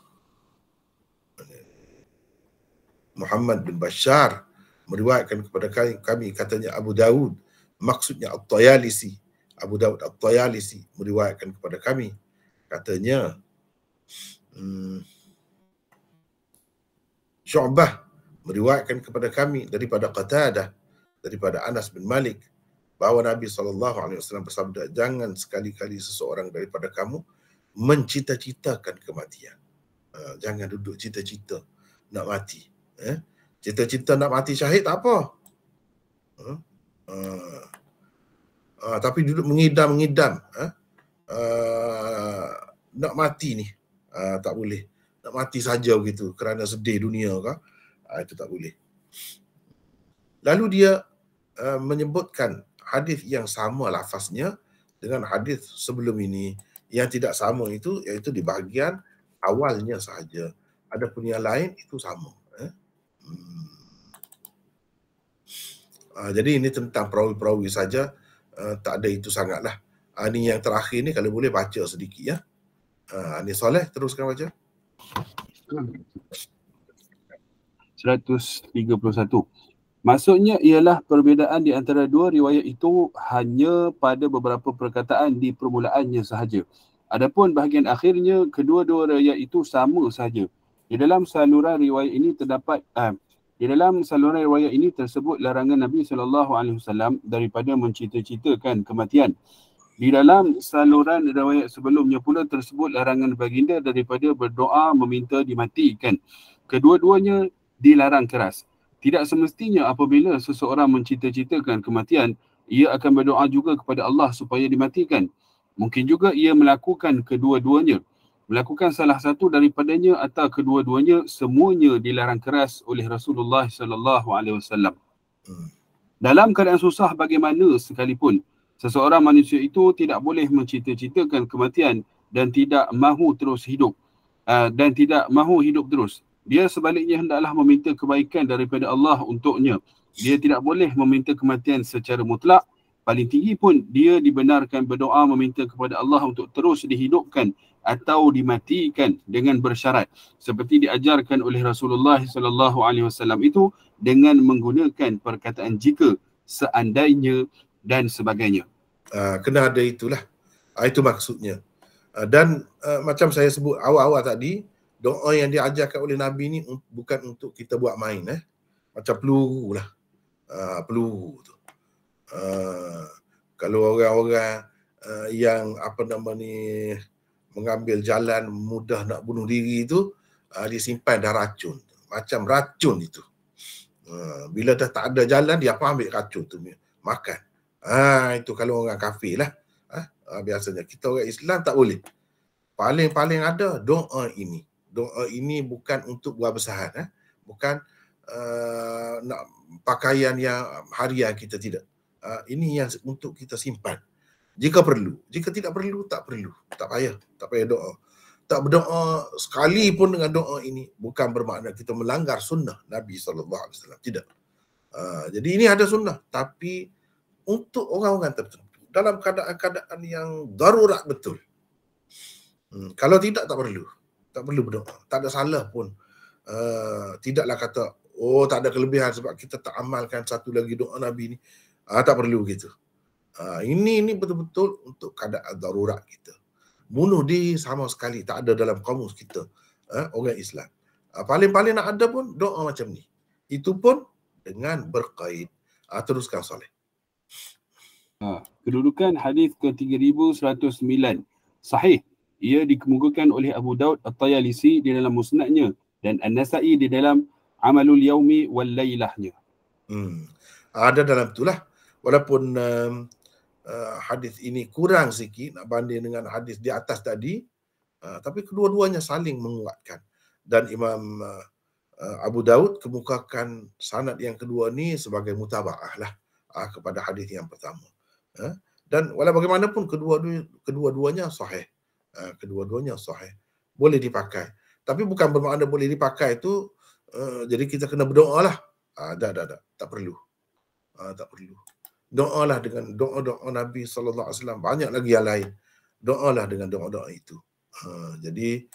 Muhammad bin Bashar meriwayatkan kepada kami katanya Abu Dawud maksudnya At-Tayalisi Abu Dawud At-Tayalisi meriwayatkan kepada kami katanya hmm, Syu'bah meriwayatkan kepada kami daripada Qatadah daripada Anas bin Malik bahawa Nabi saw bersabda jangan sekali-kali seseorang daripada kamu mencita-citakan kematian. Ha, jangan duduk cita-cita nak mati. Eh? Cita-cita nak mati syahid tak apa. Ha? Ha. Ha, tapi duduk mengidam-mengidam. Eh? Ha? nak mati ni. Ha, tak boleh. Nak mati saja begitu kerana sedih dunia. Kah? Ha, itu tak boleh. Lalu dia ha, menyebutkan hadis yang sama lafaznya dengan hadis sebelum ini yang tidak sama itu iaitu di bahagian awalnya sahaja. Ada punya lain itu sama. Uh, jadi ini tentang perawi-perawi saja uh, tak ada itu sangatlah. Uh, ah, ini yang terakhir ni kalau boleh baca sedikit ya. Uh, ini soleh teruskan baca. 131. Maksudnya ialah perbezaan di antara dua riwayat itu hanya pada beberapa perkataan di permulaannya sahaja. Adapun bahagian akhirnya kedua-dua riwayat itu sama sahaja. Di dalam saluran riwayat ini terdapat uh, di dalam saluran riwayat ini tersebut larangan Nabi sallallahu alaihi wasallam daripada mencita-citakan kematian. Di dalam saluran riwayat sebelumnya pula tersebut larangan baginda daripada berdoa meminta dimatikan. Kedua-duanya dilarang keras. Tidak semestinya apabila seseorang mencita-citakan kematian, ia akan berdoa juga kepada Allah supaya dimatikan. Mungkin juga ia melakukan kedua-duanya melakukan salah satu daripadanya atau kedua-duanya semuanya dilarang keras oleh Rasulullah sallallahu alaihi wasallam. Hmm. Dalam keadaan susah bagaimana sekalipun seseorang manusia itu tidak boleh mencita-citakan kematian dan tidak mahu terus hidup uh, dan tidak mahu hidup terus. Dia sebaliknya hendaklah meminta kebaikan daripada Allah untuknya. Dia tidak boleh meminta kematian secara mutlak. Paling tinggi pun dia dibenarkan berdoa meminta kepada Allah untuk terus dihidupkan atau dimatikan dengan bersyarat seperti diajarkan oleh Rasulullah sallallahu alaihi wasallam itu dengan menggunakan perkataan jika seandainya dan sebagainya. Uh, kena ada itulah. Uh, itu maksudnya. Uh, dan uh, macam saya sebut awal-awal tadi, doa yang diajarkan oleh Nabi ni bukan untuk kita buat main eh. Macam peluru lah. Uh, peluru tu. Uh, kalau orang-orang uh, yang apa nama ni mengambil jalan mudah nak bunuh diri itu uh, ah, dia simpan dah racun macam racun itu uh, bila dah tak ada jalan dia apa ambil racun tu makan ha, itu kalau orang kafir lah ha, biasanya kita orang Islam tak boleh paling-paling ada doa ini doa ini bukan untuk buah besahan eh? bukan uh, nak pakaian yang harian kita tidak uh, ini yang untuk kita simpan jika perlu. Jika tidak perlu, tak perlu. Tak payah. Tak payah doa. Tak berdoa sekali pun dengan doa ini bukan bermakna kita melanggar sunnah Nabi SAW. Tidak. Uh, jadi ini ada sunnah. Tapi untuk orang-orang tertentu. Dalam keadaan-keadaan yang darurat betul. Hmm, kalau tidak, tak perlu. Tak perlu berdoa. Tak ada salah pun. Uh, tidaklah kata, oh tak ada kelebihan sebab kita tak amalkan satu lagi doa Nabi ini, Uh, ah, tak perlu begitu. Uh, ini ini betul-betul untuk keadaan darurat kita. Bunuh di sama sekali tak ada dalam kamus kita uh, orang Islam. Uh, paling-paling nak ada pun doa macam ni. Itu pun dengan berkait. Uh, teruskan soleh. Ha, kedudukan hadis ke-3109. Sahih. Ia dikemukakan oleh Abu Daud At-Tayalisi di dalam musnadnya dan An-Nasai di dalam Amalul Yaumi Wal-Lailahnya. Hmm. Ada dalam itulah. Walaupun um, uh, hadis ini kurang sikit nak banding dengan hadis di atas tadi uh, tapi kedua-duanya saling menguatkan dan Imam uh, uh Abu Daud kemukakan sanad yang kedua ni sebagai mutabaah lah uh, kepada hadis yang pertama uh, dan walau bagaimanapun kedua-duanya kedua-duanya sahih uh, kedua-duanya sahih boleh dipakai tapi bukan bermakna boleh dipakai itu uh, jadi kita kena berdoalah. lah uh, dah dah dah tak perlu uh, tak perlu Doa lah dengan doa-doa Nabi sallallahu alaihi wasallam banyak lagi yang lain doa lah dengan doa-doa itu ha, jadi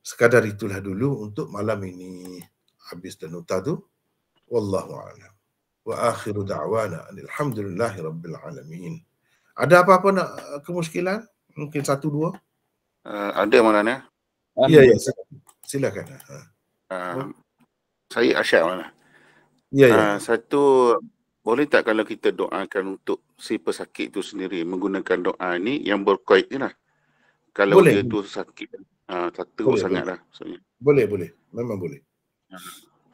sekadar itulah dulu untuk malam ini habis dan nota tu wallahu alam wa akhiru da'wana alhamdulillahi rabbil alamin ada apa-apa nak kemuskilan mungkin satu dua uh, ada mana ya ya ya silakan ha. Uh, eh, saya Asyik mana ya ya uh, satu boleh tak kalau kita doakan untuk si pesakit itu sendiri menggunakan doa ini yang berkait ni lah. Kalau boleh. dia tu sakit, uh, ha, tak boleh, sangat boleh. lah. Sebenarnya. Boleh, boleh. Memang boleh.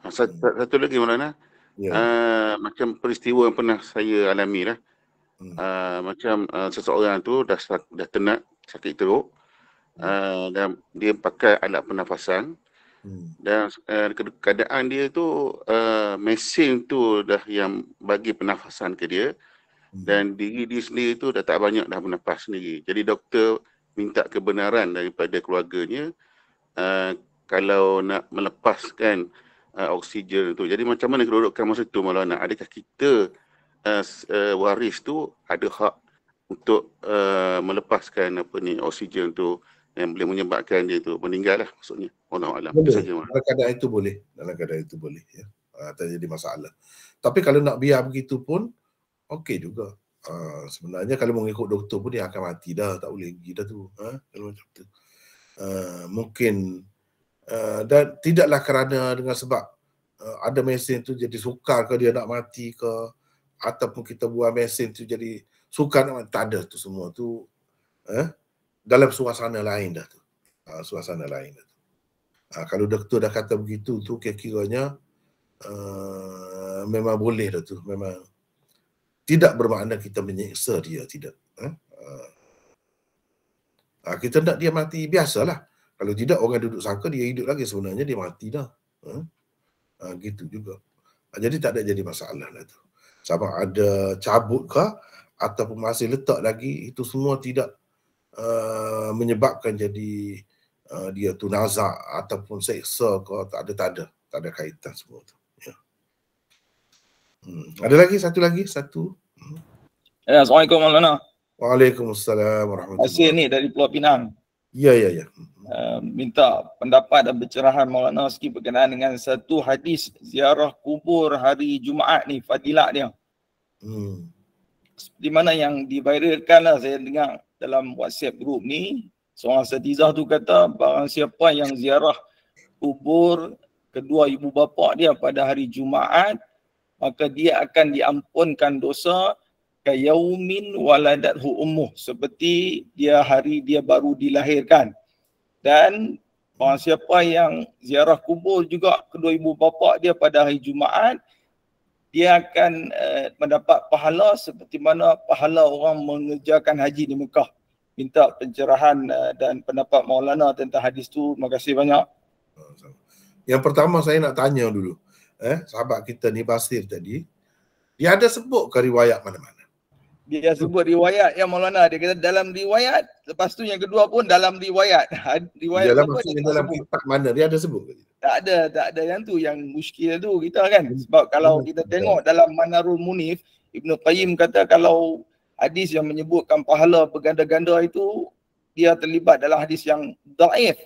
Ha, satu, satu lagi Maulana. Yeah. Ha, uh, macam peristiwa yang pernah saya alami lah. Uh, macam uh, seseorang tu dah, dah tenat, sakit teruk. Uh, dan dia pakai alat pernafasan Hmm. Dan uh, keadaan dia tu uh, mesin tu dah yang bagi pernafasan ke dia hmm. dan diri dia sendiri tu dah tak banyak dah bernafas sendiri. Jadi doktor minta kebenaran daripada keluarganya uh, kalau nak melepaskan uh, oksigen tu. Jadi macam mana kedudukan masa tu malah nak Adakah kita uh, uh, waris tu ada hak untuk uh, melepaskan apa ni oksigen tu yang boleh menyebabkan dia itu meninggal lah maksudnya Allah Alam boleh. dalam keadaan itu boleh dalam keadaan itu boleh ya uh, ah, tak jadi masalah tapi kalau nak biar begitu pun okey juga uh, sebenarnya kalau mengikut doktor pun dia akan mati dah tak boleh pergi dah tu ha? kalau macam tu uh, mungkin uh, dan tidaklah kerana dengan sebab uh, ada mesin tu jadi sukar ke dia nak mati ke ataupun kita buat mesin tu jadi sukar nak mati. tak ada tu semua tu eh? dalam suasana lain dah tu. Ha, suasana lain dah tu. Ha, kalau doktor dah kata begitu tu, kira-kiranya uh, memang boleh dah tu. Memang tidak bermakna kita menyiksa dia, tidak. Ha? Ha, kita nak dia mati, biasalah. Kalau tidak, orang duduk sangka dia hidup lagi. Sebenarnya dia mati dah. Ha? Ha, gitu juga. Ha, jadi tak ada jadi masalah lah tu. Sama ada cabut ke ataupun masih letak lagi, itu semua tidak uh, menyebabkan jadi uh, dia tu nazak ataupun seksa ke tak ada tak ada tak ada kaitan semua tu ya. hmm. ada lagi satu lagi satu hmm. ya, Assalamualaikum Maulana Waalaikumsalam warahmatullahi Asyik ni dari Pulau Pinang Ya ya ya hmm. Uh, minta pendapat dan pencerahan Maulana sikit berkenaan dengan satu hadis ziarah kubur hari Jumaat ni fadilat dia. Hmm. Di mana yang dibayarkan lah saya dengar dalam WhatsApp group ni seorang setizah tu kata barang siapa yang ziarah kubur kedua ibu bapa dia pada hari Jumaat maka dia akan diampunkan dosa ke yaumin hu ummuh seperti dia hari dia baru dilahirkan dan barang siapa yang ziarah kubur juga kedua ibu bapa dia pada hari Jumaat dia akan uh, mendapat pahala seperti mana pahala orang mengerjakan haji di Mekah. Minta pencerahan uh, dan pendapat Maulana tentang hadis tu. Terima kasih banyak. Yang pertama saya nak tanya dulu. Eh, sahabat kita ni Basir tadi. Dia ada sebut ke riwayat mana-mana? Dia sebut riwayat yang Maulana. Dia kata dalam riwayat. Lepas tu yang kedua pun dalam riwayat. Ha, riwayat dia dalam, dia dalam kitab mana? Dia ada sebut tak ada tak ada yang tu yang muskil tu kita lah kan sebab kalau hmm. kita tengok dalam Manarul Munif Ibnu Qayyim kata kalau hadis yang menyebutkan pahala berganda-ganda itu dia terlibat dalam hadis yang daif.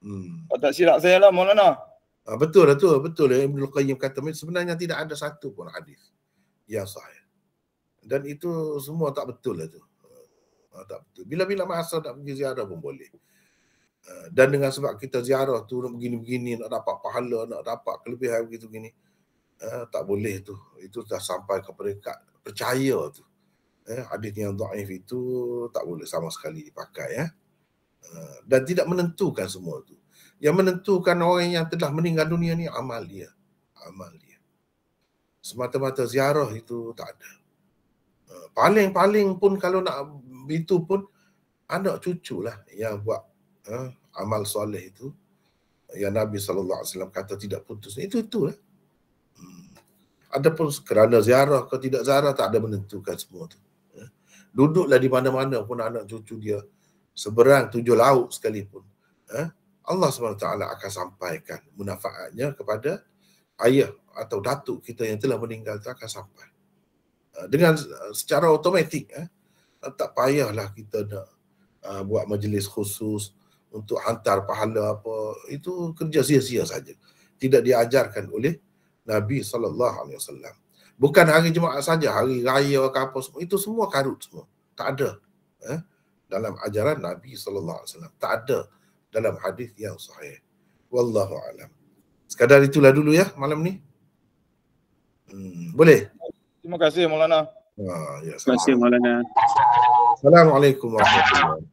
Hmm. Oh, tak silap saya lah Maulana. Ah, betul lah tu, betul lah Ibnu Qayyim kata sebenarnya tidak ada satu pun hadis yang sahih. Dan itu semua tak betul lah tu. Ah, Bila-bila masa tak pergi ziarah pun boleh. Eh, dan dengan sebab kita ziarah tu nak begini-begini nak dapat pahala nak dapat kelebihan begitu gini uh, eh, tak boleh tu itu dah sampai ke peringkat percaya tu eh, hadis yang dhaif itu tak boleh sama sekali dipakai ya eh. dan tidak menentukan semua tu yang menentukan orang yang telah meninggal dunia ni amal dia amal dia semata-mata ziarah itu tak ada paling-paling pun kalau nak itu pun anak cucu lah yang buat eh, amal soleh itu yang Nabi sallallahu alaihi wasallam kata tidak putus. Itu itulah. Hmm. Adapun kerana ziarah ke tidak ziarah tak ada menentukan semua tu. Eh. Duduklah di mana-mana pun anak cucu dia seberang tujuh laut sekalipun. Eh. Allah SWT akan sampaikan munafaatnya kepada ayah atau datuk kita yang telah meninggal itu akan sampai. Dengan eh, secara otomatik, eh, tak payahlah kita nak uh, buat majlis khusus, untuk hantar pahala apa itu kerja sia-sia saja tidak diajarkan oleh Nabi sallallahu alaihi wasallam bukan hari jumaat saja hari raya ke apa semua itu semua karut semua tak ada eh? dalam ajaran Nabi sallallahu alaihi wasallam tak ada dalam hadis yang sahih wallahu alam sekadar itulah dulu ya malam ni hmm, boleh terima kasih Maulana ah, ya, terima kasih Maulana Assalamualaikum warahmatullahi wabarakatuh